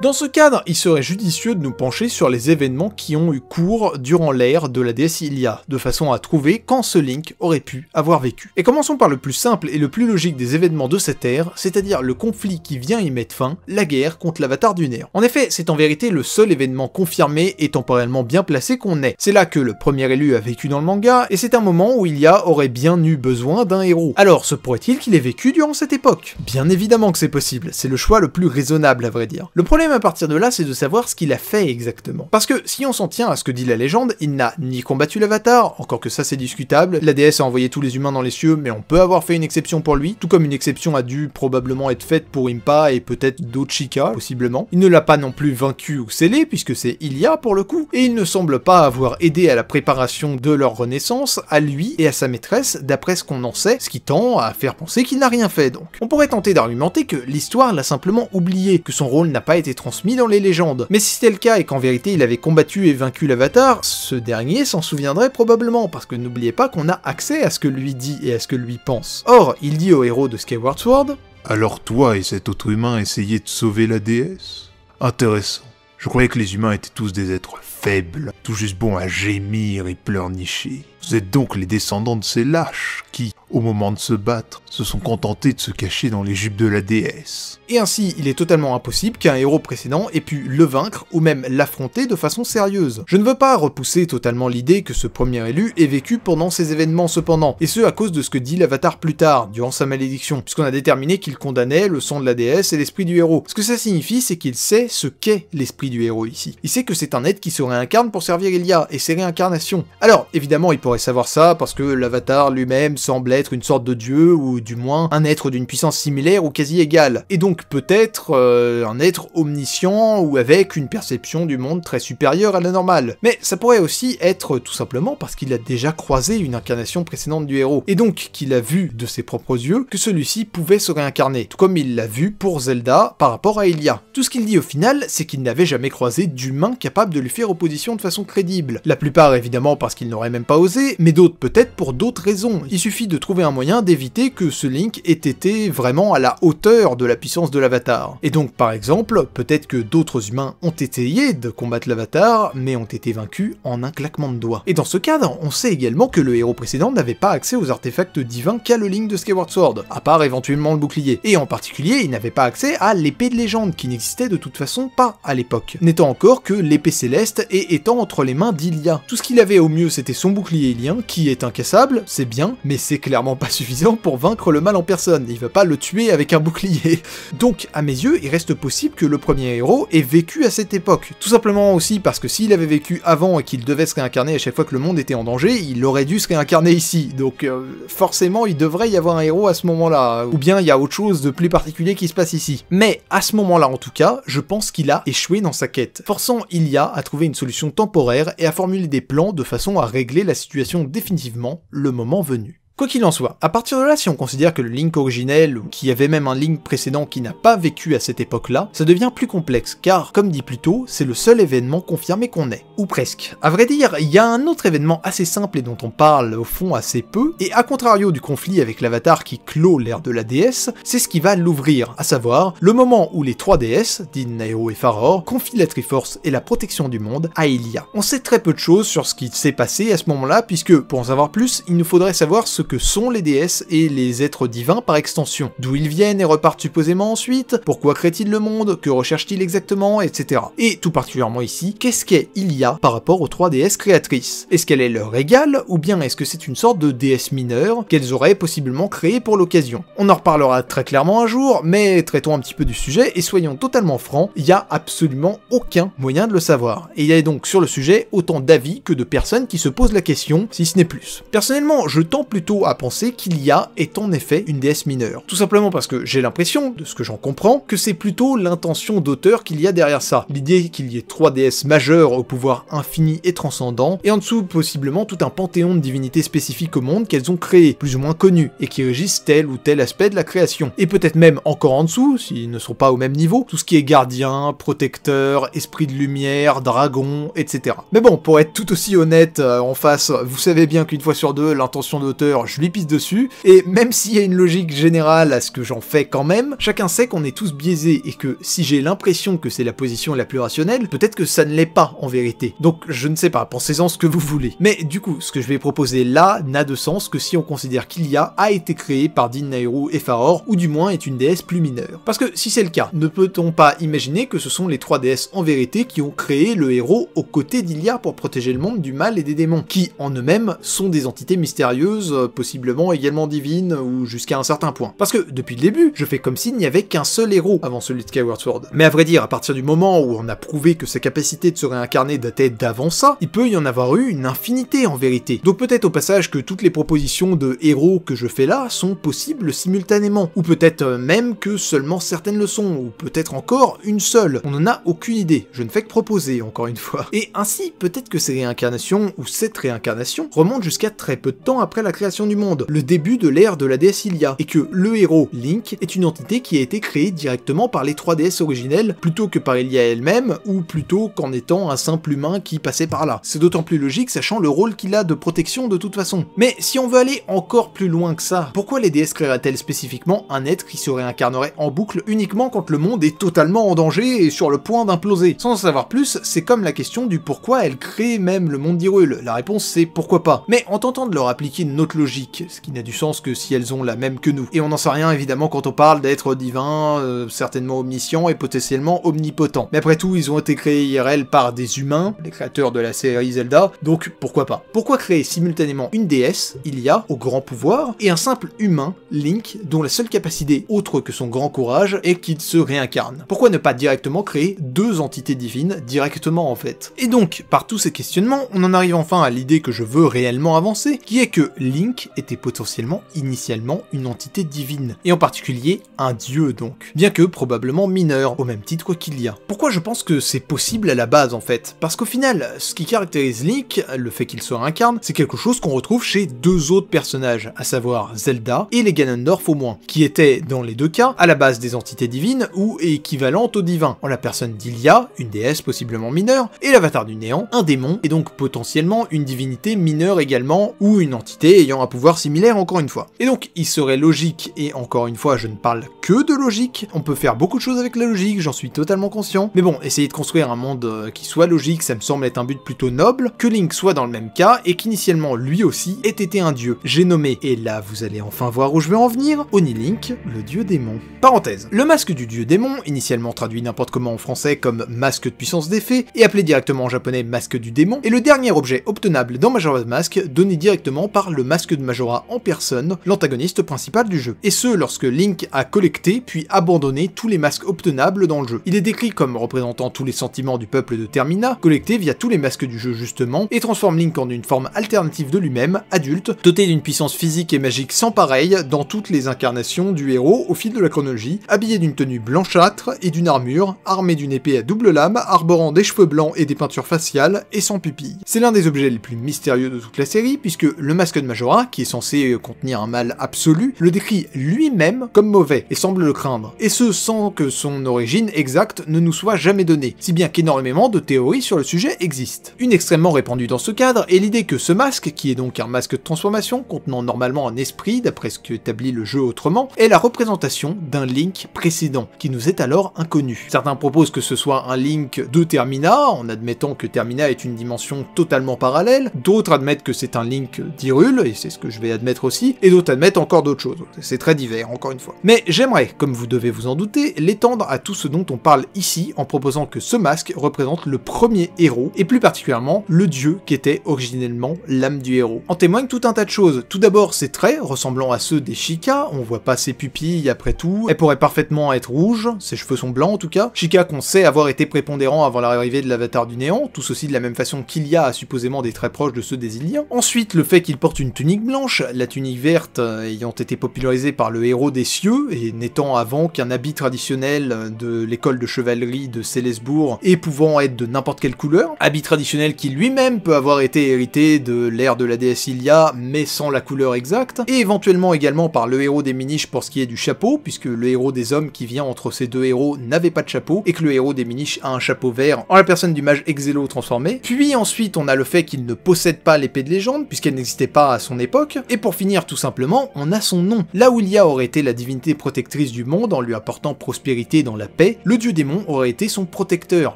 Dans ce cadre, il serait judicieux de nous pencher sur les événements qui ont eu cours durant l'ère de la déesse Ilia, de façon à trouver quand ce Link aurait pu avoir vécu. Et commençons par le plus simple et le plus logique des événements de cette ère, c'est-à-dire le conflit qui vient y mettre fin, la guerre contre l'avatar du nerf. En effet, c'est en vérité le seul événement confirmé et temporellement bien placé qu'on ait. C'est là que le premier élu a vécu dans le manga, et c'est un moment où Ilia aurait bien eu besoin d'un héros. Alors, se pourrait-il qu'il ait vécu durant cette époque Bien évidemment que c'est possible, c'est le choix le plus raisonnable à vrai dire. Le problème à partir de là, c'est de savoir ce qu'il a fait exactement. Parce que si on s'en tient à ce que dit la légende, il n'a ni combattu l'avatar, encore que ça c'est discutable, la déesse a envoyé tous les humains dans les cieux, mais on peut avoir fait une exception pour lui, tout comme une exception a dû probablement être faite pour Impa et peut-être d'autres chicas, possiblement. Il ne l'a pas non plus vaincu ou scellé, puisque c'est Ilia pour le coup, et il ne semble pas avoir aidé à la préparation de leur renaissance, à lui et à sa maîtresse, d'après ce qu'on en sait, ce qui tend à faire penser qu'il n'a rien fait donc. On pourrait tenter d'argumenter que l'histoire l'a simplement oublié, que son rôle n'a pas été transmis dans les légendes. Mais si c'était le cas et qu'en vérité il avait combattu et vaincu l'avatar, ce dernier s'en souviendrait probablement, parce que n'oubliez pas qu'on a accès à ce que lui dit et à ce que lui pense. Or, il dit au héros de Skyward Sword Alors toi et cet autre humain essayez de sauver la déesse Intéressant. Je croyais que les humains étaient tous des êtres faibles, tout juste bons à gémir et pleurnicher. Vous êtes donc les descendants de ces lâches qui, au moment de se battre, se sont contentés de se cacher dans les jupes de la déesse. Et ainsi, il est totalement impossible qu'un héros précédent ait pu le vaincre ou même l'affronter de façon sérieuse. Je ne veux pas repousser totalement l'idée que ce premier élu ait vécu pendant ces événements cependant, et ce à cause de ce que dit l'avatar plus tard, durant sa malédiction, puisqu'on a déterminé qu'il condamnait le sang de la déesse et l'esprit du héros. Ce que ça signifie, c'est qu'il sait ce qu'est l'esprit du héros ici. Il sait que c'est un être qui se réincarne pour servir Elia et ses réincarnations. Alors, évidemment, il pourrait savoir ça parce que l'avatar lui-même semble être une sorte de dieu ou du moins un être d'une puissance similaire ou quasi égale. Et donc peut-être euh, un être omniscient ou avec une perception du monde très supérieure à la normale. Mais ça pourrait aussi être tout simplement parce qu'il a déjà croisé une incarnation précédente du héros et donc qu'il a vu de ses propres yeux que celui-ci pouvait se réincarner, tout comme il l'a vu pour Zelda par rapport à Elia. Tout ce qu'il dit au final, c'est qu'il n'avait jamais croisé d'humain capable de lui faire opposition de façon crédible. La plupart évidemment parce qu'il n'aurait même pas osé, mais d'autres peut-être pour d'autres raisons. Il suffit de trouver un moyen d'éviter que ce Link ait été vraiment à la hauteur de la puissance de l'avatar. Et donc par exemple, peut-être que d'autres humains ont essayé de combattre l'avatar, mais ont été vaincus en un claquement de doigts. Et dans ce cadre, on sait également que le héros précédent n'avait pas accès aux artefacts divins qu'à le Link de Skyward Sword, à part éventuellement le bouclier. Et en particulier, il n'avait pas accès à l'épée de légende, qui n'existait de toute façon pas à l'époque, n'étant encore que l'épée céleste et étant entre les mains d'Ilia. Tout ce qu'il avait au mieux c'était son bouclier lien qui est incassable, c'est bien, mais c'est clairement pas [LAUGHS] suffisant pour vaincre le mal en personne, il va pas le tuer avec un bouclier. [LAUGHS] Donc, à mes yeux, il reste possible que le premier héros ait vécu à cette époque, tout simplement aussi parce que s'il avait vécu avant et qu'il devait se réincarner à chaque fois que le monde était en danger, il aurait dû se réincarner ici, donc euh, forcément il devrait y avoir un héros à ce moment-là, ou bien il y a autre chose de plus particulier qui se passe ici. Mais à ce moment-là en tout cas, je pense qu'il a échoué dans sa quête, forçant Ilia à trouver une solution temporaire et à formuler des plans de façon à régler la situation définitivement le moment venu. Quoi qu'il en soit, à partir de là, si on considère que le Link originel, ou qu'il y avait même un Link précédent qui n'a pas vécu à cette époque-là, ça devient plus complexe, car, comme dit plus tôt, c'est le seul événement confirmé qu'on ait. Ou presque. À vrai dire, il y a un autre événement assez simple et dont on parle au fond assez peu, et à contrario du conflit avec l'avatar qui clôt l'ère de la déesse, c'est ce qui va l'ouvrir, à savoir le moment où les trois déesses, Din, et Faror, confient la Triforce et la protection du monde à Ilia. On sait très peu de choses sur ce qui s'est passé à ce moment-là, puisque pour en savoir plus, il nous faudrait savoir ce que sont les déesses et les êtres divins par extension. D'où ils viennent et repartent supposément ensuite, pourquoi créent-ils le monde, que recherchent-ils exactement, etc. Et tout particulièrement ici, qu'est-ce qu'est a par rapport aux trois déesses créatrices Est-ce qu'elle est leur égale, ou bien est-ce que c'est une sorte de déesse mineure qu'elles auraient possiblement créée pour l'occasion On en reparlera très clairement un jour, mais traitons un petit peu du sujet et soyons totalement francs, il n'y a absolument aucun moyen de le savoir. Et il y a donc sur le sujet autant d'avis que de personnes qui se posent la question, si ce n'est plus. Personnellement, je tends plutôt à penser qu'il y a est en effet une déesse mineure. Tout simplement parce que j'ai l'impression, de ce que j'en comprends, que c'est plutôt l'intention d'auteur qu'il y a derrière ça. L'idée qu'il y ait trois déesses majeures au pouvoir infini et transcendant, et en dessous possiblement tout un panthéon de divinités spécifiques au monde qu'elles ont créées, plus ou moins connues, et qui régissent tel ou tel aspect de la création. Et peut-être même encore en dessous, s'ils ne sont pas au même niveau, tout ce qui est gardien, protecteur, esprit de lumière, dragon, etc. Mais bon, pour être tout aussi honnête euh, en face, vous savez bien qu'une fois sur deux, l'intention d'auteur je lui pisse dessus, et même s'il y a une logique générale à ce que j'en fais quand même, chacun sait qu'on est tous biaisés, et que si j'ai l'impression que c'est la position la plus rationnelle, peut-être que ça ne l'est pas en vérité. Donc je ne sais pas, pensez-en ce que vous voulez. Mais du coup, ce que je vais proposer là n'a de sens que si on considère y a été créé par Din Nairu et Faor, ou du moins est une déesse plus mineure. Parce que si c'est le cas, ne peut-on pas imaginer que ce sont les trois déesses en vérité qui ont créé le héros aux côtés d'Ilia pour protéger le monde du mal et des démons, qui en eux-mêmes sont des entités mystérieuses euh, possiblement également divine, ou jusqu'à un certain point. Parce que, depuis le début, je fais comme s'il n'y avait qu'un seul héros avant celui de Skyward Sword. Mais à vrai dire, à partir du moment où on a prouvé que sa capacité de se réincarner datait d'avant ça, il peut y en avoir eu une infinité en vérité. Donc peut-être au passage que toutes les propositions de héros que je fais là sont possibles simultanément, ou peut-être euh, même que seulement certaines le sont, ou peut-être encore une seule. On n'en a aucune idée, je ne fais que proposer, encore une fois. Et ainsi, peut-être que ces réincarnations, ou cette réincarnation, remontent jusqu'à très peu de temps après la création du monde, le début de l'ère de la déesse Ilia, et que le héros, Link, est une entité qui a été créée directement par les trois déesses originelles, plutôt que par Ilia elle-même, ou plutôt qu'en étant un simple humain qui passait par là. C'est d'autant plus logique sachant le rôle qu'il a de protection de toute façon. Mais si on veut aller encore plus loin que ça, pourquoi les déesses créeraient-elles spécifiquement un être qui se réincarnerait en boucle uniquement quand le monde est totalement en danger et sur le point d'imploser Sans en savoir plus, c'est comme la question du pourquoi elles créent même le monde d'Hyrule. La réponse c'est pourquoi pas. Mais en tentant de leur appliquer autre logique ce qui n'a du sens que si elles ont la même que nous. Et on n'en sait rien évidemment quand on parle d'êtres divins, euh, certainement omniscient et potentiellement omnipotent. Mais après tout, ils ont été créés hier IRL par des humains, les créateurs de la série Zelda, donc pourquoi pas. Pourquoi créer simultanément une déesse, il y a, au grand pouvoir, et un simple humain, Link, dont la seule capacité autre que son grand courage est qu'il se réincarne Pourquoi ne pas directement créer deux entités divines directement en fait Et donc, par tous ces questionnements, on en arrive enfin à l'idée que je veux réellement avancer, qui est que Link était potentiellement initialement une entité divine, et en particulier un dieu donc, bien que probablement mineur, au même titre qu'il y a. Pourquoi je pense que c'est possible à la base en fait Parce qu'au final, ce qui caractérise Link, le fait qu'il soit incarné, c'est quelque chose qu'on retrouve chez deux autres personnages, à savoir Zelda et les Ganondorf au moins, qui étaient dans les deux cas à la base des entités divines ou équivalentes aux divins, en la personne d'Ilia, une déesse possiblement mineure, et l'avatar du néant, un démon, et donc potentiellement une divinité mineure également, ou une entité ayant un pouvoir similaire encore une fois. Et donc, il serait logique, et encore une fois, je ne parle que de logique, on peut faire beaucoup de choses avec la logique, j'en suis totalement conscient, mais bon, essayer de construire un monde euh, qui soit logique, ça me semble être un but plutôt noble, que Link soit dans le même cas, et qu'initialement lui aussi ait été un dieu. J'ai nommé, et là vous allez enfin voir où je vais en venir, oni Link le dieu démon. Parenthèse, le masque du dieu démon, initialement traduit n'importe comment en français comme masque de puissance des et appelé directement en japonais masque du démon, est le dernier objet obtenable dans Majora's Mask donné directement par le masque Majora en personne, l'antagoniste principal du jeu. Et ce, lorsque Link a collecté puis abandonné tous les masques obtenables dans le jeu. Il est décrit comme représentant tous les sentiments du peuple de Termina, collecté via tous les masques du jeu justement, et transforme Link en une forme alternative de lui-même, adulte, doté d'une puissance physique et magique sans pareil dans toutes les incarnations du héros au fil de la chronologie, habillé d'une tenue blanchâtre et d'une armure, armé d'une épée à double lame, arborant des cheveux blancs et des peintures faciales, et sans pupille. C'est l'un des objets les plus mystérieux de toute la série, puisque le masque de Majora, qui est censé euh, contenir un mal absolu, le décrit lui-même comme mauvais et semble le craindre, et ce sans que son origine exacte ne nous soit jamais donnée, si bien qu'énormément de théories sur le sujet existent. Une extrêmement répandue dans ce cadre est l'idée que ce masque, qui est donc un masque de transformation contenant normalement un esprit d'après ce qu'établit le jeu autrement, est la représentation d'un Link précédent, qui nous est alors inconnu. Certains proposent que ce soit un Link de Termina, en admettant que Termina est une dimension totalement parallèle, d'autres admettent que c'est un Link d'Hyrule et c'est ce que je vais admettre aussi, et d'autres admettent encore d'autres choses. C'est très divers, encore une fois. Mais j'aimerais, comme vous devez vous en douter, l'étendre à tout ce dont on parle ici en proposant que ce masque représente le premier héros, et plus particulièrement le dieu qui était originellement l'âme du héros. En témoigne tout un tas de choses. Tout d'abord, ses traits, ressemblant à ceux des chicas on voit pas ses pupilles après tout, elle pourrait parfaitement être rouge, ses cheveux sont blancs en tout cas. Chica qu'on sait avoir été prépondérant avant l'arrivée de l'avatar du néant, tout ceci de la même façon qu'il y a supposément des traits proches de ceux des Iliens. Ensuite, le fait qu'il porte une tunique blanche, la tunique verte euh, ayant été popularisée par le héros des cieux et n'étant avant qu'un habit traditionnel de l'école de chevalerie de Célesbourg et pouvant être de n'importe quelle couleur, habit traditionnel qui lui-même peut avoir été hérité de l'ère de la déesse Ilia mais sans la couleur exacte, et éventuellement également par le héros des Miniches pour ce qui est du chapeau, puisque le héros des hommes qui vient entre ces deux héros n'avait pas de chapeau et que le héros des Miniches a un chapeau vert en la personne du mage Exelo transformé. Puis ensuite on a le fait qu'il ne possède pas l'épée de légende puisqu'elle n'existait pas à son époque et pour finir tout simplement, on a son nom. Là où Lia aurait été la divinité protectrice du monde en lui apportant prospérité dans la paix, le dieu démon aurait été son protecteur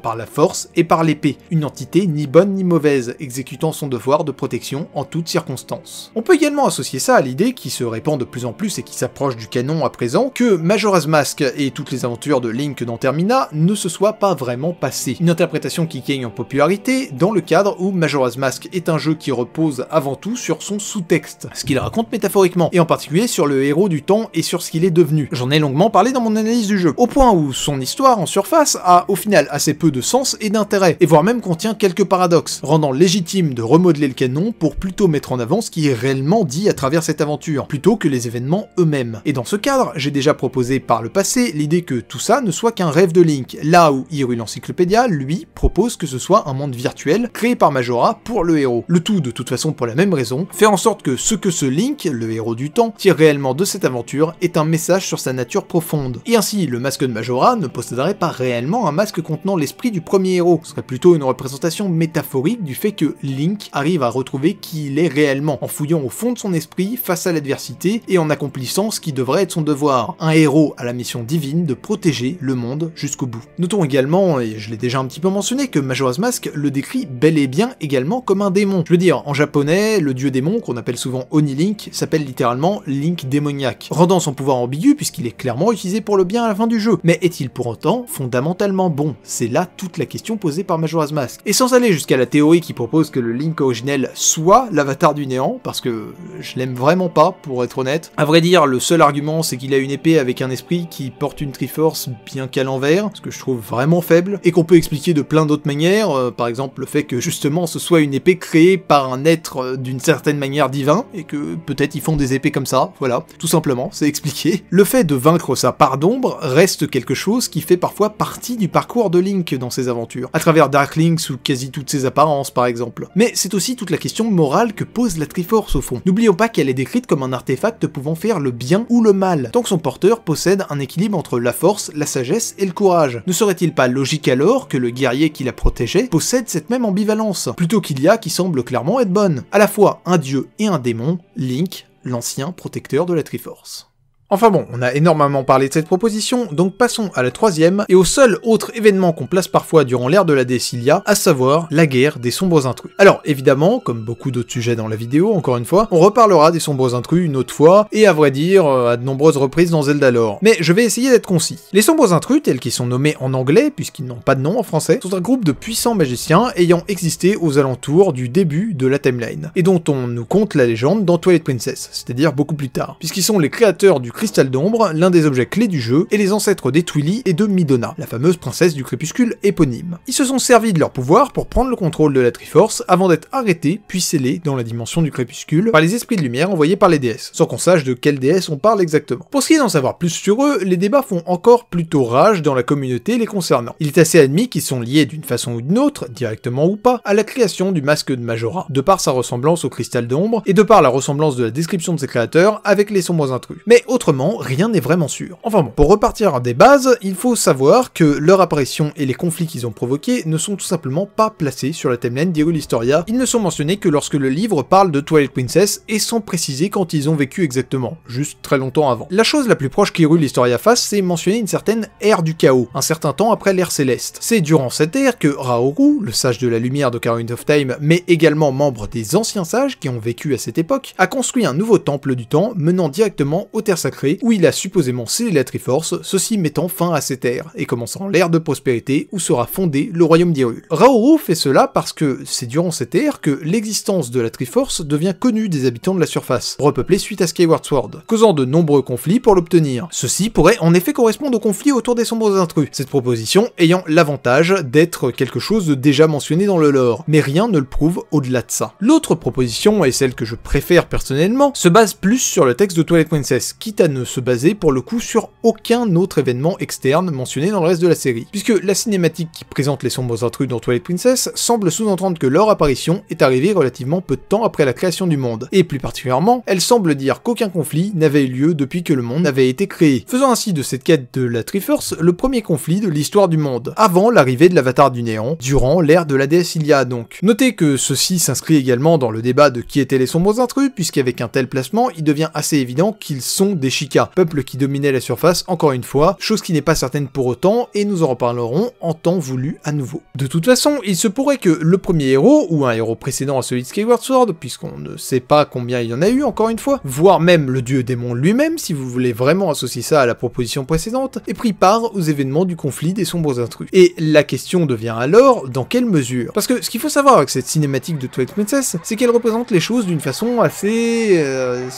par la force et par l'épée, une entité ni bonne ni mauvaise, exécutant son devoir de protection en toutes circonstances. On peut également associer ça à l'idée qui se répand de plus en plus et qui s'approche du canon à présent, que Majora's Mask et toutes les aventures de Link dans Termina ne se soient pas vraiment passées. Une interprétation qui gagne en popularité dans le cadre où Majora's Mask est un jeu qui repose avant tout sur son sous-texte ce qu'il raconte métaphoriquement, et en particulier sur le héros du temps et sur ce qu'il est devenu. J'en ai longuement parlé dans mon analyse du jeu, au point où son histoire en surface a au final assez peu de sens et d'intérêt, et voire même contient quelques paradoxes, rendant légitime de remodeler le canon pour plutôt mettre en avant ce qui est réellement dit à travers cette aventure, plutôt que les événements eux-mêmes. Et dans ce cadre, j'ai déjà proposé par le passé l'idée que tout ça ne soit qu'un rêve de Link, là où Hyrule Encyclopédia, lui, propose que ce soit un monde virtuel créé par Majora pour le héros. Le tout, de toute façon, pour la même raison, fait en sorte que ce que ce Link, le héros du temps, tire réellement de cette aventure est un message sur sa nature profonde. Et ainsi, le masque de Majora ne posséderait pas réellement un masque contenant l'esprit du premier héros, ce serait plutôt une représentation métaphorique du fait que Link arrive à retrouver qui il est réellement, en fouillant au fond de son esprit face à l'adversité et en accomplissant ce qui devrait être son devoir, un héros à la mission divine de protéger le monde jusqu'au bout. Notons également, et je l'ai déjà un petit peu mentionné, que Majora's Mask le décrit bel et bien également comme un démon. Je veux dire, en japonais, le dieu démon qu'on appelle souvent Oni s'appelle littéralement Link démoniaque, rendant son pouvoir ambigu puisqu'il est clairement utilisé pour le bien à la fin du jeu. Mais est-il pour autant fondamentalement bon C'est là toute la question posée par Majora's Mask. Et sans aller jusqu'à la théorie qui propose que le Link originel soit l'avatar du néant, parce que je l'aime vraiment pas pour être honnête. À vrai dire, le seul argument c'est qu'il a une épée avec un esprit qui porte une Triforce bien qu'à l'envers, ce que je trouve vraiment faible, et qu'on peut expliquer de plein d'autres manières, euh, par exemple le fait que justement ce soit une épée créée par un être euh, d'une certaine manière divin et que peut-être ils font des épées comme ça, voilà, tout simplement, c'est expliqué. Le fait de vaincre sa part d'ombre reste quelque chose qui fait parfois partie du parcours de Link dans ses aventures, à travers Dark Link sous quasi toutes ses apparences par exemple. Mais c'est aussi toute la question morale que pose la Triforce au fond. N'oublions pas qu'elle est décrite comme un artefact pouvant faire le bien ou le mal, tant que son porteur possède un équilibre entre la force, la sagesse et le courage. Ne serait-il pas logique alors que le guerrier qui la protégeait possède cette même ambivalence, plutôt qu'il y a qui semble clairement être bonne À la fois un dieu et un démon, Link, l'ancien protecteur de la Triforce. Enfin bon, on a énormément parlé de cette proposition, donc passons à la troisième et au seul autre événement qu'on place parfois durant l'ère de la Décilia, à savoir la guerre des sombres intrus. Alors évidemment, comme beaucoup d'autres sujets dans la vidéo, encore une fois, on reparlera des sombres intrus une autre fois, et à vrai dire, euh, à de nombreuses reprises dans Zelda lore. Mais je vais essayer d'être concis. Les sombres intrus, tels qu'ils sont nommés en anglais, puisqu'ils n'ont pas de nom en français, sont un groupe de puissants magiciens ayant existé aux alentours du début de la timeline, et dont on nous compte la légende dans Twilight Princess, c'est-à-dire beaucoup plus tard, puisqu'ils sont les créateurs du Cristal d'Ombre, l'un des objets clés du jeu, et les ancêtres des Twilly et de Midona, la fameuse princesse du crépuscule éponyme. Ils se sont servis de leur pouvoir pour prendre le contrôle de la Triforce avant d'être arrêtés puis scellés dans la dimension du crépuscule par les esprits de lumière envoyés par les déesses, sans qu'on sache de quelle déesse on parle exactement. Pour ce qui est d'en savoir plus sur eux, les débats font encore plutôt rage dans la communauté les concernant. Il est assez admis qu'ils sont liés d'une façon ou d'une autre, directement ou pas, à la création du masque de Majora, de par sa ressemblance au cristal d'ombre et de par la ressemblance de la description de ses créateurs avec les sombres intrus. Mais autrement, rien n'est vraiment sûr. Enfin bon, pour repartir des bases, il faut savoir que leur apparition et les conflits qu'ils ont provoqués ne sont tout simplement pas placés sur la timeline d'Hyrule Historia, ils ne sont mentionnés que lorsque le livre parle de Twilight Princess et sans préciser quand ils ont vécu exactement, juste très longtemps avant. La chose la plus proche qu'Hyrule Historia fasse, c'est mentionner une certaine ère du chaos, un certain temps après l'ère céleste. C'est durant cette ère que Raoru, le sage de la lumière de Carine of Time, mais également membre des anciens sages qui ont vécu à cette époque, a construit un nouveau temple du temps menant directement au Terre sacrées où il a supposément scellé la Triforce, ceci mettant fin à cette ère et commençant l'ère de prospérité où sera fondé le royaume d'Iru. Raoru fait cela parce que c'est durant cette ère que l'existence de la Triforce devient connue des habitants de la surface, repeuplée suite à Skyward Sword, causant de nombreux conflits pour l'obtenir. Ceci pourrait en effet correspondre aux conflits autour des sombres intrus, cette proposition ayant l'avantage d'être quelque chose de déjà mentionné dans le lore, mais rien ne le prouve au-delà de ça. L'autre proposition, et celle que je préfère personnellement, se base plus sur le texte de Twilight Princess, quitte à ne se baser pour le coup sur aucun autre événement externe mentionné dans le reste de la série, puisque la cinématique qui présente les sombres intrus dans Twilight Princess semble sous-entendre que leur apparition est arrivée relativement peu de temps après la création du monde, et plus particulièrement, elle semble dire qu'aucun conflit n'avait eu lieu depuis que le monde avait été créé, faisant ainsi de cette quête de la Triforce le premier conflit de l'histoire du monde, avant l'arrivée de l'avatar du néant, durant l'ère de la déesse Ilia donc. Notez que ceci s'inscrit également dans le débat de qui étaient les sombres intrus, puisqu'avec un tel placement, il devient assez évident qu'ils sont des Chica, peuple qui dominait la surface encore une fois, chose qui n'est pas certaine pour autant, et nous en reparlerons en temps voulu à nouveau. De toute façon, il se pourrait que le premier héros, ou un héros précédent à celui de Skyward Sword, puisqu'on ne sait pas combien il y en a eu encore une fois, voire même le dieu démon lui-même, si vous voulez vraiment associer ça à la proposition précédente, ait pris part aux événements du conflit des sombres intrus. Et la question devient alors, dans quelle mesure Parce que ce qu'il faut savoir avec cette cinématique de Twilight Princess, c'est qu'elle représente les choses d'une façon assez... Euh,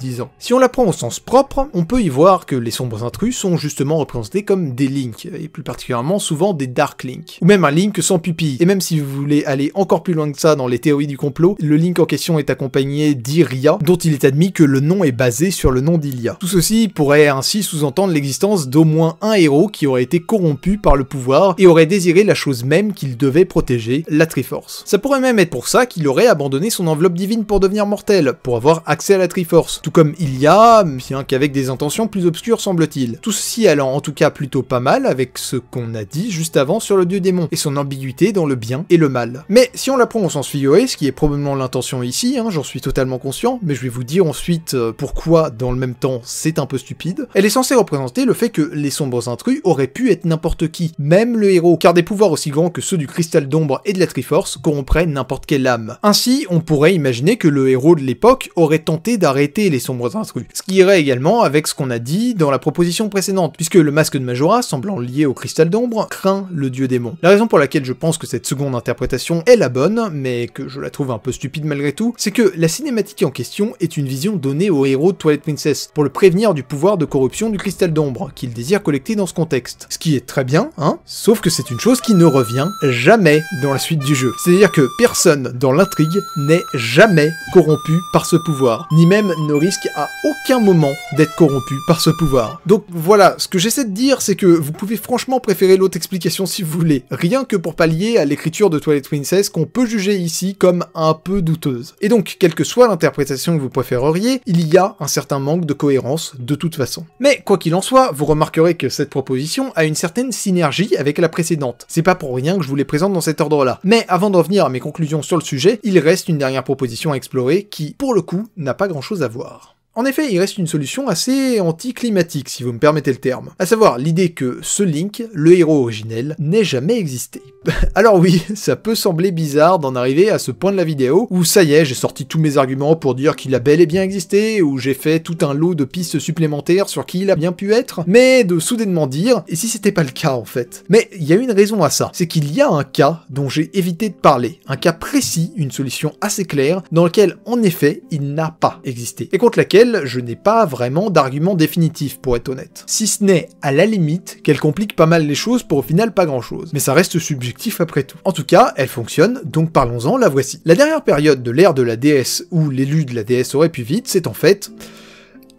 disons. Si on la prend au sens propre, on peut y voir que les sombres intrus sont justement représentés comme des links, et plus particulièrement souvent des dark links, ou même un link sans pupille. Et même si vous voulez aller encore plus loin que ça dans les théories du complot, le link en question est accompagné d'Iria, dont il est admis que le nom est basé sur le nom d'Ilia. Tout ceci pourrait ainsi sous-entendre l'existence d'au moins un héros qui aurait été corrompu par le pouvoir et aurait désiré la chose même qu'il devait protéger, la Triforce. Ça pourrait même être pour ça qu'il aurait abandonné son enveloppe divine pour devenir mortel, pour avoir accès à la Triforce Triforce, tout comme il y a, bien qu'avec des intentions plus obscures semble-t-il. Tout ceci allant en tout cas plutôt pas mal avec ce qu'on a dit juste avant sur le dieu démon, et son ambiguïté dans le bien et le mal. Mais si on la prend au sens figuré, ce qui est probablement l'intention ici, hein, j'en suis totalement conscient, mais je vais vous dire ensuite euh, pourquoi dans le même temps c'est un peu stupide, elle est censée représenter le fait que les sombres intrus auraient pu être n'importe qui, même le héros, car des pouvoirs aussi grands que ceux du cristal d'ombre et de la Triforce corrompraient n'importe quelle âme. Ainsi, on pourrait imaginer que le héros de l'époque aurait tenté d'arrêter les sombres intrus. Ce qui irait également avec ce qu'on a dit dans la proposition précédente, puisque le masque de Majora, semblant lié au cristal d'ombre, craint le dieu démon. La raison pour laquelle je pense que cette seconde interprétation est la bonne, mais que je la trouve un peu stupide malgré tout, c'est que la cinématique en question est une vision donnée au héros de Twilight Princess, pour le prévenir du pouvoir de corruption du cristal d'ombre, qu'il désire collecter dans ce contexte. Ce qui est très bien, hein, sauf que c'est une chose qui ne revient jamais dans la suite du jeu. C'est-à-dire que personne dans l'intrigue n'est jamais corrompu par ce pouvoir, ni même ne risque à aucun moment d'être corrompu par ce pouvoir. Donc voilà, ce que j'essaie de dire, c'est que vous pouvez franchement préférer l'autre explication si vous voulez, rien que pour pallier à l'écriture de Twilight Princess qu'on peut juger ici comme un peu douteuse. Et donc, quelle que soit l'interprétation que vous préféreriez, il y a un certain manque de cohérence de toute façon. Mais quoi qu'il en soit, vous remarquerez que cette proposition a une certaine synergie avec la précédente. C'est pas pour rien que je vous les présente dans cet ordre-là. Mais avant d'en venir à mes conclusions sur le sujet, il reste une dernière proposition à explorer qui, pour le coup, n'a pas grand chose à voir. En effet, il reste une solution assez anticlimatique, si vous me permettez le terme. À savoir l'idée que ce Link, le héros originel, n'ait jamais existé. [LAUGHS] Alors oui, ça peut sembler bizarre d'en arriver à ce point de la vidéo où ça y est, j'ai sorti tous mes arguments pour dire qu'il a bel et bien existé, où j'ai fait tout un lot de pistes supplémentaires sur qui il a bien pu être, mais de soudainement dire, et si c'était pas le cas en fait Mais il y a une raison à ça, c'est qu'il y a un cas dont j'ai évité de parler, un cas précis, une solution assez claire, dans lequel en effet il n'a pas existé, et contre laquelle je n'ai pas vraiment d'argument définitif pour être honnête. Si ce n'est à la limite qu'elle complique pas mal les choses pour au final pas grand chose. Mais ça reste subjectif après tout. En tout cas, elle fonctionne, donc parlons-en, la voici. La dernière période de l'ère de la déesse où l'élu de la déesse aurait pu vite, c'est en fait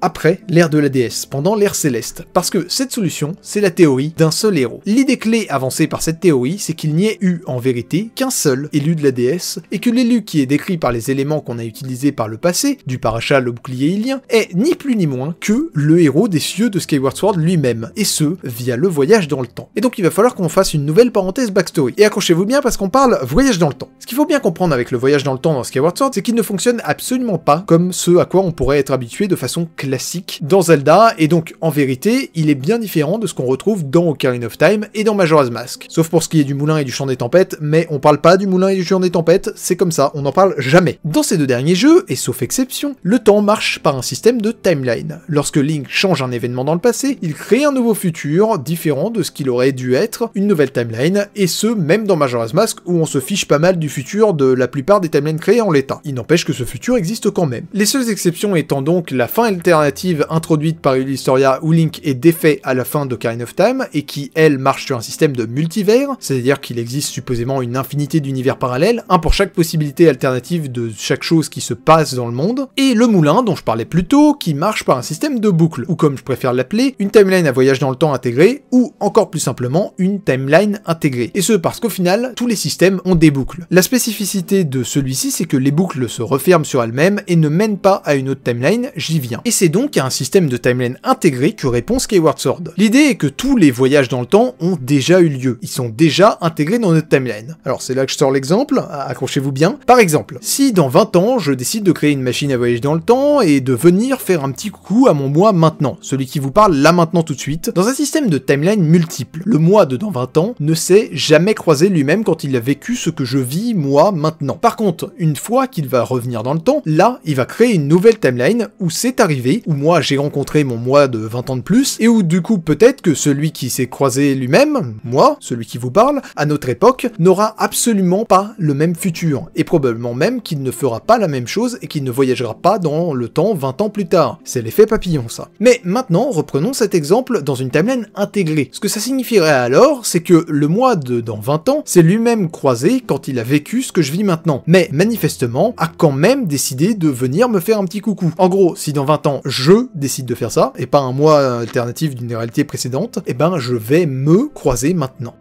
après l'ère de la déesse, pendant l'ère céleste, parce que cette solution, c'est la théorie d'un seul héros. L'idée clé avancée par cette théorie, c'est qu'il n'y ait eu en vérité qu'un seul élu de la déesse, et que l'élu qui est décrit par les éléments qu'on a utilisés par le passé, du paracha au bouclier ilien, est ni plus ni moins que le héros des cieux de Skyward Sword lui-même, et ce, via le voyage dans le temps. Et donc il va falloir qu'on fasse une nouvelle parenthèse backstory. Et accrochez-vous bien parce qu'on parle voyage dans le temps. Ce qu'il faut bien comprendre avec le voyage dans le temps dans Skyward Sword, c'est qu'il ne fonctionne absolument pas comme ce à quoi on pourrait être habitué de façon claire classique dans Zelda, et donc en vérité, il est bien différent de ce qu'on retrouve dans Ocarina of Time et dans Majora's Mask. Sauf pour ce qui est du moulin et du champ des tempêtes, mais on parle pas du moulin et du champ des tempêtes, c'est comme ça, on n'en parle jamais. Dans ces deux derniers jeux, et sauf exception, le temps marche par un système de timeline. Lorsque Link change un événement dans le passé, il crée un nouveau futur, différent de ce qu'il aurait dû être, une nouvelle timeline, et ce, même dans Majora's Mask, où on se fiche pas mal du futur de la plupart des timelines créées en l'état. Il n'empêche que ce futur existe quand même. Les seules exceptions étant donc la fin terme alternative introduite par l'Historia où Link est défait à la fin de d'Ocarina of Time et qui, elle, marche sur un système de multivers, c'est-à-dire qu'il existe supposément une infinité d'univers parallèles, un pour chaque possibilité alternative de chaque chose qui se passe dans le monde, et le moulin dont je parlais plus tôt qui marche par un système de boucles, ou comme je préfère l'appeler, une timeline à voyage dans le temps intégrée, ou encore plus simplement, une timeline intégrée. Et ce parce qu'au final, tous les systèmes ont des boucles. La spécificité de celui-ci, c'est que les boucles se referment sur elles-mêmes et ne mènent pas à une autre timeline, j'y viens. Et c'est donc à un système de timeline intégré que répond Skyward Sword. L'idée est que tous les voyages dans le temps ont déjà eu lieu, ils sont déjà intégrés dans notre timeline. Alors c'est là que je sors l'exemple, ah, accrochez-vous bien. Par exemple, si dans 20 ans je décide de créer une machine à voyager dans le temps et de venir faire un petit coucou à mon moi maintenant, celui qui vous parle là maintenant tout de suite, dans un système de timeline multiple, le moi de dans 20 ans ne s'est jamais croisé lui-même quand il a vécu ce que je vis moi maintenant. Par contre, une fois qu'il va revenir dans le temps, là il va créer une nouvelle timeline où c'est arrivé où moi j'ai rencontré mon moi de 20 ans de plus, et où du coup peut-être que celui qui s'est croisé lui-même, moi, celui qui vous parle, à notre époque, n'aura absolument pas le même futur, et probablement même qu'il ne fera pas la même chose et qu'il ne voyagera pas dans le temps 20 ans plus tard. C'est l'effet papillon ça. Mais maintenant, reprenons cet exemple dans une timeline intégrée. Ce que ça signifierait alors, c'est que le moi de dans 20 ans s'est lui-même croisé quand il a vécu ce que je vis maintenant, mais manifestement a quand même décidé de venir me faire un petit coucou. En gros, si dans 20 ans je décide de faire ça, et pas un moi alternatif d'une réalité précédente, et eh ben je vais me croiser maintenant.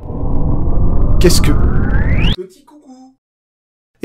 Qu'est-ce que... Petit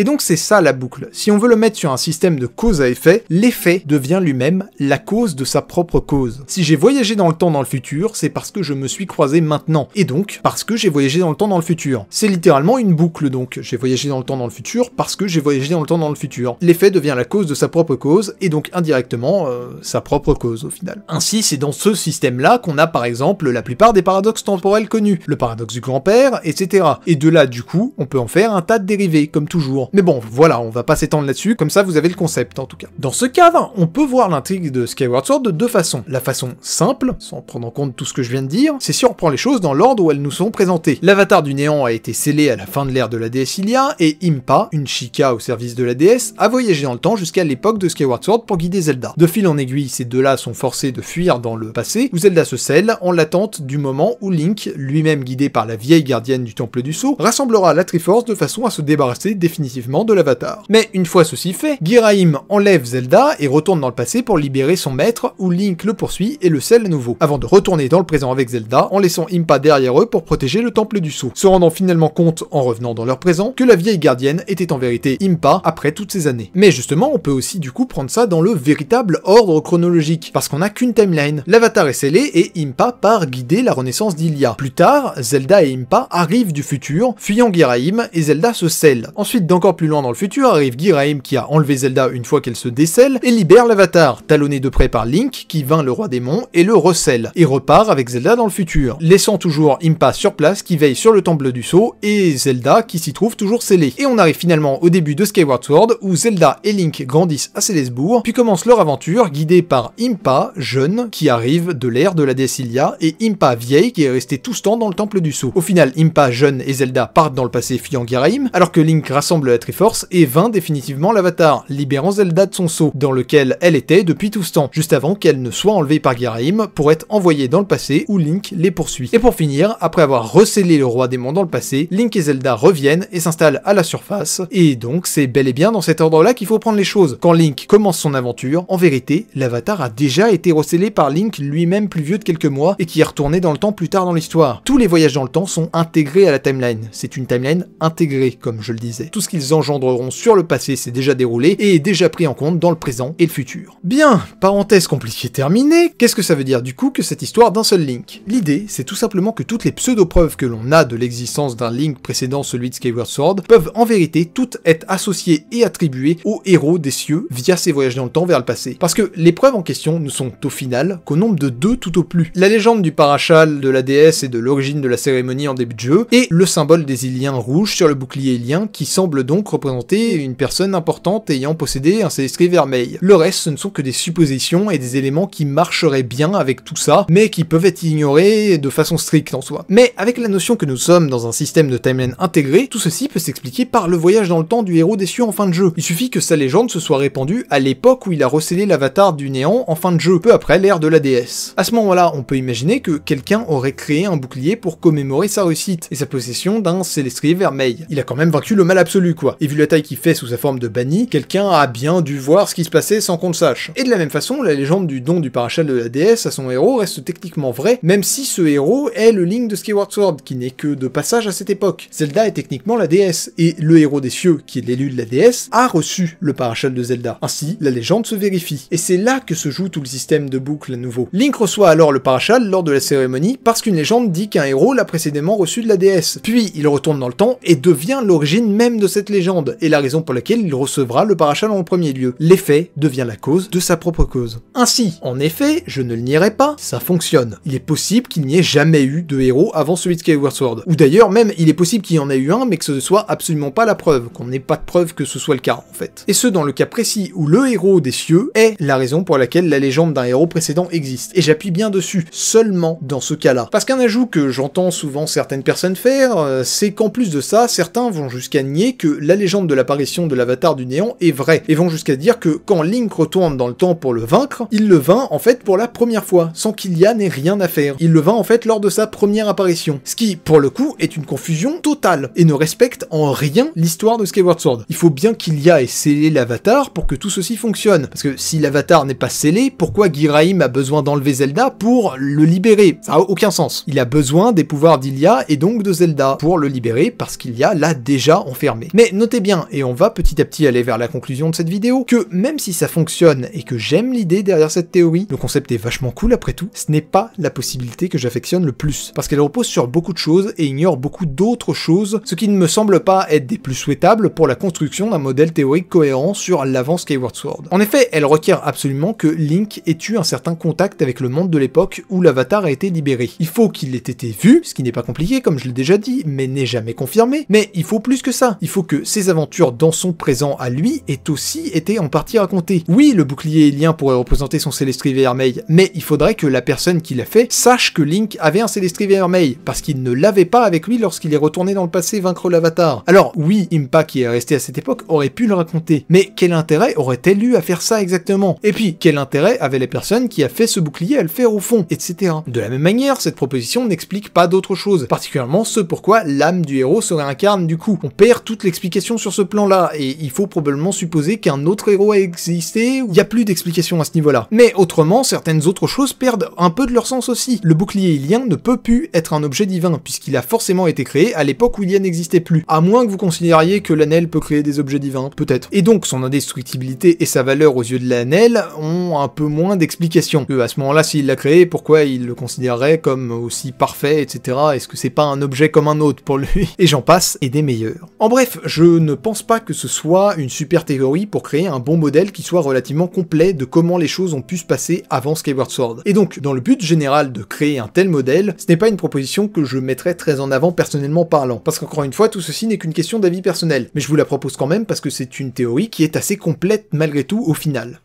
et donc c'est ça la boucle. Si on veut le mettre sur un système de cause à effet, l'effet devient lui-même la cause de sa propre cause. Si j'ai voyagé dans le temps dans le futur, c'est parce que je me suis croisé maintenant. Et donc parce que j'ai voyagé dans le temps dans le futur. C'est littéralement une boucle donc. J'ai voyagé dans le temps dans le futur parce que j'ai voyagé dans le temps dans le futur. L'effet devient la cause de sa propre cause et donc indirectement euh, sa propre cause au final. Ainsi c'est dans ce système-là qu'on a par exemple la plupart des paradoxes temporels connus, le paradoxe du grand-père, etc. Et de là du coup on peut en faire un tas de dérivés comme toujours. Mais bon, voilà, on va pas s'étendre là-dessus, comme ça vous avez le concept en tout cas. Dans ce cadre, ben, on peut voir l'intrigue de Skyward Sword de deux façons. La façon simple, sans prendre en compte tout ce que je viens de dire, c'est si on reprend les choses dans l'ordre où elles nous sont présentées. L'avatar du néant a été scellé à la fin de l'ère de la déesse Ilia, et Impa, une chica au service de la déesse, a voyagé dans le temps jusqu'à l'époque de Skyward Sword pour guider Zelda. De fil en aiguille, ces deux-là sont forcés de fuir dans le passé, où Zelda se scelle en l'attente du moment où Link, lui-même guidé par la vieille gardienne du Temple du Sceau, rassemblera la Triforce de façon à se débarrasser définitivement de l'avatar. Mais une fois ceci fait, Giraim enlève Zelda et retourne dans le passé pour libérer son maître où Link le poursuit et le scelle à nouveau, avant de retourner dans le présent avec Zelda en laissant Impa derrière eux pour protéger le temple du sceau, se rendant finalement compte en revenant dans leur présent que la vieille gardienne était en vérité Impa après toutes ces années. Mais justement, on peut aussi du coup prendre ça dans le véritable ordre chronologique, parce qu'on n'a qu'une timeline. L'avatar est scellé et Impa part guider la renaissance d'Ilia. Plus tard, Zelda et Impa arrivent du futur, fuyant Giraim et Zelda se scelle. Ensuite, dans encore plus loin dans le futur, arrive Giraim qui a enlevé Zelda une fois qu'elle se décèle et libère l'avatar, talonné de près par Link qui vainc le roi démon et le recèle, et repart avec Zelda dans le futur, laissant toujours Impa sur place qui veille sur le temple du sceau et Zelda qui s'y trouve toujours scellée. Et on arrive finalement au début de Skyward Sword où Zelda et Link grandissent à Célesbourg, puis commencent leur aventure guidée par Impa, jeune, qui arrive de l'ère de la Décilia, et Impa vieille qui est restée tout ce temps dans le temple du sceau. Au final, Impa jeune et Zelda partent dans le passé fuyant Giraim, alors que Link rassemble la Triforce et vint définitivement l'Avatar, libérant Zelda de son sceau, dans lequel elle était depuis tout ce temps, juste avant qu'elle ne soit enlevée par Geraim pour être envoyée dans le passé où Link les poursuit. Et pour finir, après avoir recellé le roi des dans le passé, Link et Zelda reviennent et s'installent à la surface, et donc c'est bel et bien dans cet ordre-là qu'il faut prendre les choses. Quand Link commence son aventure, en vérité, l'Avatar a déjà été recélé par Link lui-même plus vieux de quelques mois et qui est retourné dans le temps plus tard dans l'histoire. Tous les voyages dans le temps sont intégrés à la timeline, c'est une timeline intégrée comme je le disais. Tout ce qu'il engendreront sur le passé s'est déjà déroulé et est déjà pris en compte dans le présent et le futur. Bien, parenthèse compliquée terminée, qu'est-ce que ça veut dire du coup que cette histoire d'un seul Link L'idée, c'est tout simplement que toutes les pseudo-preuves que l'on a de l'existence d'un Link précédant celui de Skyward Sword peuvent en vérité toutes être associées et attribuées au héros des cieux via ses voyages dans le temps vers le passé. Parce que les preuves en question ne sont au final qu'au nombre de deux tout au plus. La légende du parachal, de la déesse et de l'origine de la cérémonie en début de jeu, et le symbole des Iliens rouges sur le bouclier Ilien qui semble donc représenter une personne importante ayant possédé un Célestrier vermeil. Le reste, ce ne sont que des suppositions et des éléments qui marcheraient bien avec tout ça, mais qui peuvent être ignorés de façon stricte en soi. Mais avec la notion que nous sommes dans un système de timeline intégré, tout ceci peut s'expliquer par le voyage dans le temps du héros déçu en fin de jeu. Il suffit que sa légende se soit répandue à l'époque où il a recelé l'avatar du néant en fin de jeu, peu après l'ère de la déesse. À ce moment-là, on peut imaginer que quelqu'un aurait créé un bouclier pour commémorer sa réussite et sa possession d'un célestrier vermeil. Il a quand même vaincu le mal absolu, et vu la taille qu'il fait sous sa forme de banni, quelqu'un a bien dû voir ce qui se passait sans qu'on le sache. Et de la même façon, la légende du don du parachal de la déesse à son héros reste techniquement vraie, même si ce héros est le Link de Skyward Sword, qui n'est que de passage à cette époque. Zelda est techniquement la déesse, et le héros des cieux, qui est l'élu de la déesse, a reçu le parachal de Zelda. Ainsi, la légende se vérifie. Et c'est là que se joue tout le système de boucle à nouveau. Link reçoit alors le parachal lors de la cérémonie parce qu'une légende dit qu'un héros l'a précédemment reçu de la déesse. Puis il retourne dans le temps et devient l'origine même de cette légende et la raison pour laquelle il recevra le parachal en premier lieu. L'effet devient la cause de sa propre cause. Ainsi, en effet, je ne le nierai pas, ça fonctionne. Il est possible qu'il n'y ait jamais eu de héros avant celui de Skyward Sword. Ou d'ailleurs même, il est possible qu'il y en ait eu un, mais que ce ne soit absolument pas la preuve, qu'on n'ait pas de preuve que ce soit le cas en fait. Et ce dans le cas précis où le héros des cieux est la raison pour laquelle la légende d'un héros précédent existe. Et j'appuie bien dessus, seulement dans ce cas-là. Parce qu'un ajout que j'entends souvent certaines personnes faire, euh, c'est qu'en plus de ça, certains vont jusqu'à nier que la légende de l'apparition de l'avatar du néant est vraie, et vont jusqu'à dire que quand Link retourne dans le temps pour le vaincre, il le vainc en fait pour la première fois, sans qu'il y n'ait rien à faire. Il le vainc en fait lors de sa première apparition, ce qui, pour le coup, est une confusion totale, et ne respecte en rien l'histoire de Skyward Sword. Il faut bien qu'il ait scellé l'avatar pour que tout ceci fonctionne, parce que si l'avatar n'est pas scellé, pourquoi Giraim a besoin d'enlever Zelda pour le libérer Ça a aucun sens. Il a besoin des pouvoirs d'Ilia et donc de Zelda pour le libérer, parce qu'il l'a déjà enfermé notez bien, et on va petit à petit aller vers la conclusion de cette vidéo, que même si ça fonctionne et que j'aime l'idée derrière cette théorie, le concept est vachement cool après tout, ce n'est pas la possibilité que j'affectionne le plus, parce qu'elle repose sur beaucoup de choses et ignore beaucoup d'autres choses, ce qui ne me semble pas être des plus souhaitables pour la construction d'un modèle théorique cohérent sur l'avant Skyward Sword. En effet, elle requiert absolument que Link ait eu un certain contact avec le monde de l'époque où l'avatar a été libéré. Il faut qu'il ait été vu, ce qui n'est pas compliqué comme je l'ai déjà dit, mais n'est jamais confirmé, mais il faut plus que ça, il faut que ses aventures dans son présent à lui aient aussi été en partie racontées. Oui, le bouclier élien pourrait représenter son Célestri Vermeil, mais il faudrait que la personne qui l'a fait sache que Link avait un Célestri Vermeil, parce qu'il ne l'avait pas avec lui lorsqu'il est retourné dans le passé vaincre l'Avatar. Alors oui, Impa qui est resté à cette époque aurait pu le raconter, mais quel intérêt aurait-elle eu à faire ça exactement Et puis, quel intérêt avait les personnes qui a fait ce bouclier à le faire au fond, etc. De la même manière, cette proposition n'explique pas d'autre chose, particulièrement ce pourquoi l'âme du héros se réincarne du coup. On perd toute l'expérience d'explication sur ce plan-là, et il faut probablement supposer qu'un autre héros a existé, il n'y a plus d'explication à ce niveau-là. Mais autrement, certaines autres choses perdent un peu de leur sens aussi. Le bouclier ilien ne peut plus être un objet divin, puisqu'il a forcément été créé à l'époque où il n'existait plus, à moins que vous considériez que l'anel peut créer des objets divins, peut-être. Et donc, son indestructibilité et sa valeur aux yeux de l'anel ont un peu moins d'explications, Que euh, à ce moment-là, s'il l'a créé, pourquoi il le considérerait comme aussi parfait, etc. Est-ce que c'est pas un objet comme un autre pour lui Et j'en passe, et des meilleurs. En bref, je ne pense pas que ce soit une super théorie pour créer un bon modèle qui soit relativement complet de comment les choses ont pu se passer avant Skyward Sword. Et donc, dans le but général de créer un tel modèle, ce n'est pas une proposition que je mettrais très en avant personnellement parlant, parce qu'encore une fois, tout ceci n'est qu'une question d'avis personnel, mais je vous la propose quand même parce que c'est une théorie qui est assez complète malgré tout au final.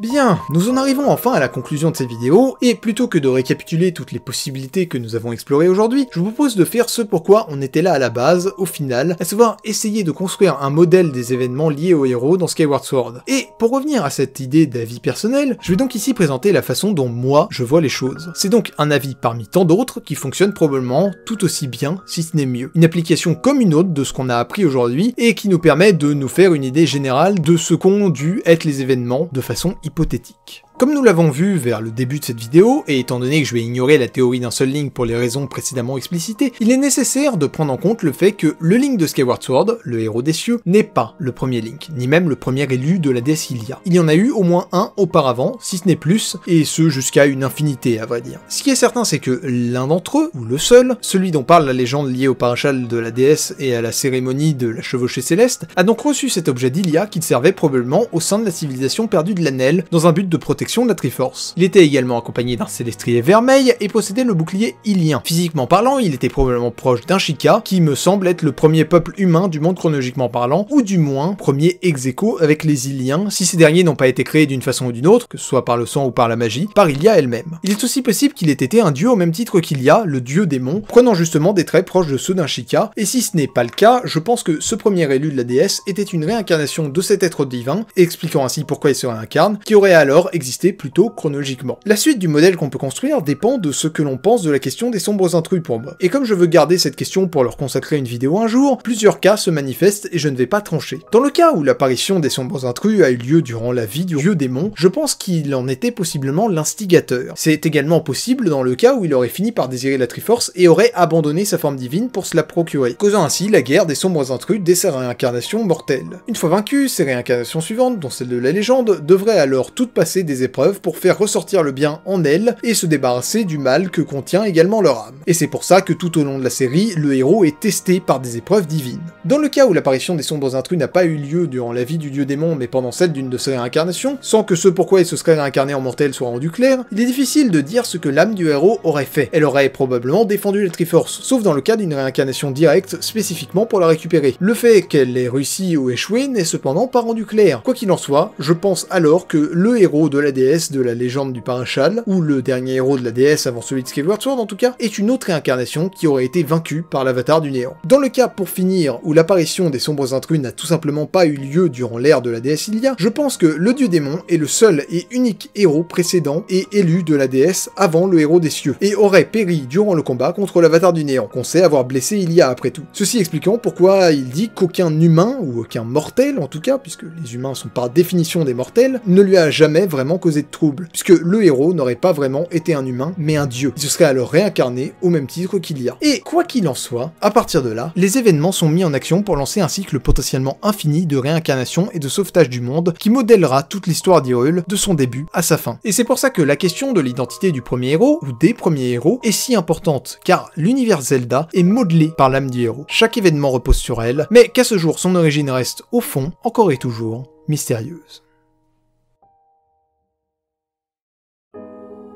Bien, nous en arrivons enfin à la conclusion de cette vidéo, et plutôt que de récapituler toutes les possibilités que nous avons explorées aujourd'hui, je vous propose de faire ce pourquoi on était là à la base, au final, à savoir essayer de construire un modèle des événements liés aux héros dans Skyward Sword. Et pour revenir à cette idée d'avis personnel, je vais donc ici présenter la façon dont moi je vois les choses. C'est donc un avis parmi tant d'autres qui fonctionne probablement tout aussi bien, si ce n'est mieux. Une application comme une autre de ce qu'on a appris aujourd'hui, et qui nous permet de nous faire une idée générale de ce qu'ont dû être les événements de façon hypothétique. Comme nous l'avons vu vers le début de cette vidéo, et étant donné que je vais ignorer la théorie d'un seul Link pour les raisons précédemment explicitées, il est nécessaire de prendre en compte le fait que le Link de Skyward Sword, le héros des cieux, n'est pas le premier Link, ni même le premier élu de la déesse Ilia. Il y en a eu au moins un auparavant, si ce n'est plus, et ce jusqu'à une infinité à vrai dire. Ce qui est certain c'est que l'un d'entre eux, ou le seul, celui dont parle la légende liée au parachal de la déesse et à la cérémonie de la chevauchée céleste, a donc reçu cet objet d'Ilia qu'il servait probablement au sein de la civilisation perdue de l'Anel dans un but de protection de la Triforce. Il était également accompagné d'un célestrier vermeil et possédait le bouclier ilien. Physiquement parlant, il était probablement proche d'un Shika, qui me semble être le premier peuple humain du monde chronologiquement parlant, ou du moins premier ex avec les Iliens, si ces derniers n'ont pas été créés d'une façon ou d'une autre, que ce soit par le sang ou par la magie, par Ilia elle-même. Il est aussi possible qu'il ait été un dieu au même titre qu'Ilia, le dieu démon, prenant justement des traits proches de ceux d'un Shika, et si ce n'est pas le cas, je pense que ce premier élu de la déesse était une réincarnation de cet être divin, expliquant ainsi pourquoi il se réincarne, qui aurait alors existé plutôt chronologiquement. La suite du modèle qu'on peut construire dépend de ce que l'on pense de la question des sombres intrus pour moi. Et comme je veux garder cette question pour leur consacrer une vidéo un jour, plusieurs cas se manifestent et je ne vais pas trancher. Dans le cas où l'apparition des sombres intrus a eu lieu durant la vie du vieux démon, je pense qu'il en était possiblement l'instigateur. C'est également possible dans le cas où il aurait fini par désirer la Triforce et aurait abandonné sa forme divine pour se la procurer, causant ainsi la guerre des sombres intrus dès sa réincarnation mortelle. Une fois vaincu, ces réincarnations suivantes, dont celle de la légende, devraient alors toutes passer des épreuves pour faire ressortir le bien en elles et se débarrasser du mal que contient également leur âme. Et c'est pour ça que tout au long de la série, le héros est testé par des épreuves divines. Dans le cas où l'apparition des sombres intrus n'a pas eu lieu durant la vie du dieu démon mais pendant celle d'une de ses réincarnations, sans que ce pourquoi il se serait réincarné en mortel soit rendu clair, il est difficile de dire ce que l'âme du héros aurait fait. Elle aurait probablement défendu la Triforce, sauf dans le cas d'une réincarnation directe spécifiquement pour la récupérer. Le fait qu'elle ait réussi ou échoué n'est cependant pas rendu clair. Quoi qu'il en soit, je pense alors que le héros de la de la légende du Parachal, ou le dernier héros de la déesse avant celui de Skyward Sword en tout cas, est une autre réincarnation qui aurait été vaincue par l'avatar du néant. Dans le cas, pour finir, où l'apparition des sombres intrus n'a tout simplement pas eu lieu durant l'ère de la déesse Ilia, je pense que le dieu démon est le seul et unique héros précédent et élu de la déesse avant le héros des cieux, et aurait péri durant le combat contre l'avatar du néant, qu'on sait avoir blessé Ilia après tout. Ceci expliquant pourquoi il dit qu'aucun humain, ou aucun mortel en tout cas, puisque les humains sont par définition des mortels, ne lui a jamais vraiment de troubles, puisque le héros n'aurait pas vraiment été un humain, mais un dieu. Il se serait alors réincarné au même titre qu'il y a. Et quoi qu'il en soit, à partir de là, les événements sont mis en action pour lancer un cycle potentiellement infini de réincarnation et de sauvetage du monde qui modèlera toute l'histoire d'Hyrule de son début à sa fin. Et c'est pour ça que la question de l'identité du premier héros, ou des premiers héros, est si importante, car l'univers Zelda est modelé par l'âme du héros. Chaque événement repose sur elle, mais qu'à ce jour son origine reste, au fond, encore et toujours, mystérieuse.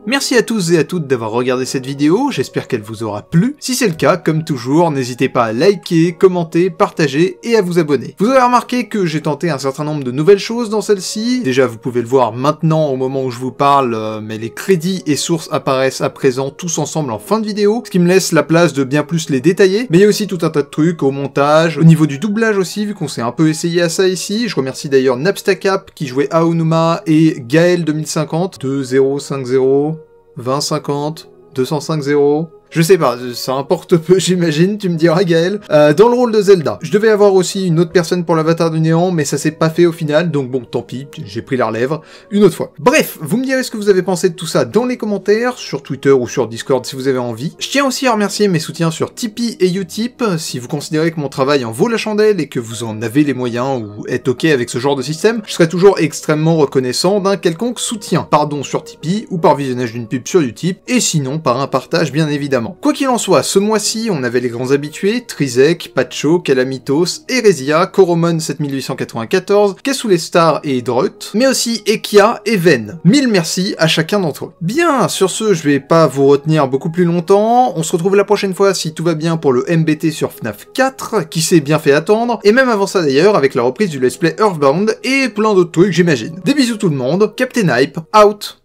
Merci à tous et à toutes d'avoir regardé cette vidéo, j'espère qu'elle vous aura plu. Si c'est le cas, comme toujours, n'hésitez pas à liker, commenter, partager et à vous abonner. Vous avez remarqué que j'ai tenté un certain nombre de nouvelles choses dans celle-ci. Déjà, vous pouvez le voir maintenant au moment où je vous parle, euh, mais les crédits et sources apparaissent à présent tous ensemble en fin de vidéo, ce qui me laisse la place de bien plus les détailler. Mais il y a aussi tout un tas de trucs au montage, au niveau du doublage aussi, vu qu'on s'est un peu essayé à ça ici. Je remercie d'ailleurs NapstaCap qui jouait Aonuma et Gaël 2050 2050. 20 50 205 0 je sais pas, ça importe peu, [LAUGHS] j'imagine, tu me diras, Gaël. Euh, dans le rôle de Zelda, je devais avoir aussi une autre personne pour l'avatar du néant, mais ça s'est pas fait au final, donc bon, tant pis, j'ai pris la relève une autre fois. Bref, vous me direz ce que vous avez pensé de tout ça dans les commentaires, sur Twitter ou sur Discord si vous avez envie. Je tiens aussi à remercier mes soutiens sur Tipeee et Utip, si vous considérez que mon travail en vaut la chandelle et que vous en avez les moyens ou êtes ok avec ce genre de système, je serai toujours extrêmement reconnaissant d'un quelconque soutien, pardon sur Tipeee ou par visionnage d'une pub sur Utip, et sinon par un partage bien évidemment. Quoi qu'il en soit, ce mois-ci, on avait les grands habitués, Trizek, Pacho, Calamitos, Eresia, Coromon 7894, les Stars et Drut, mais aussi Ekia et Ven. Mille merci à chacun d'entre eux. Bien, sur ce, je vais pas vous retenir beaucoup plus longtemps, on se retrouve la prochaine fois si tout va bien pour le MBT sur FNAF 4, qui s'est bien fait attendre, et même avant ça d'ailleurs avec la reprise du let's play Earthbound et plein d'autres trucs j'imagine. Des bisous tout le monde, Captain Hype, out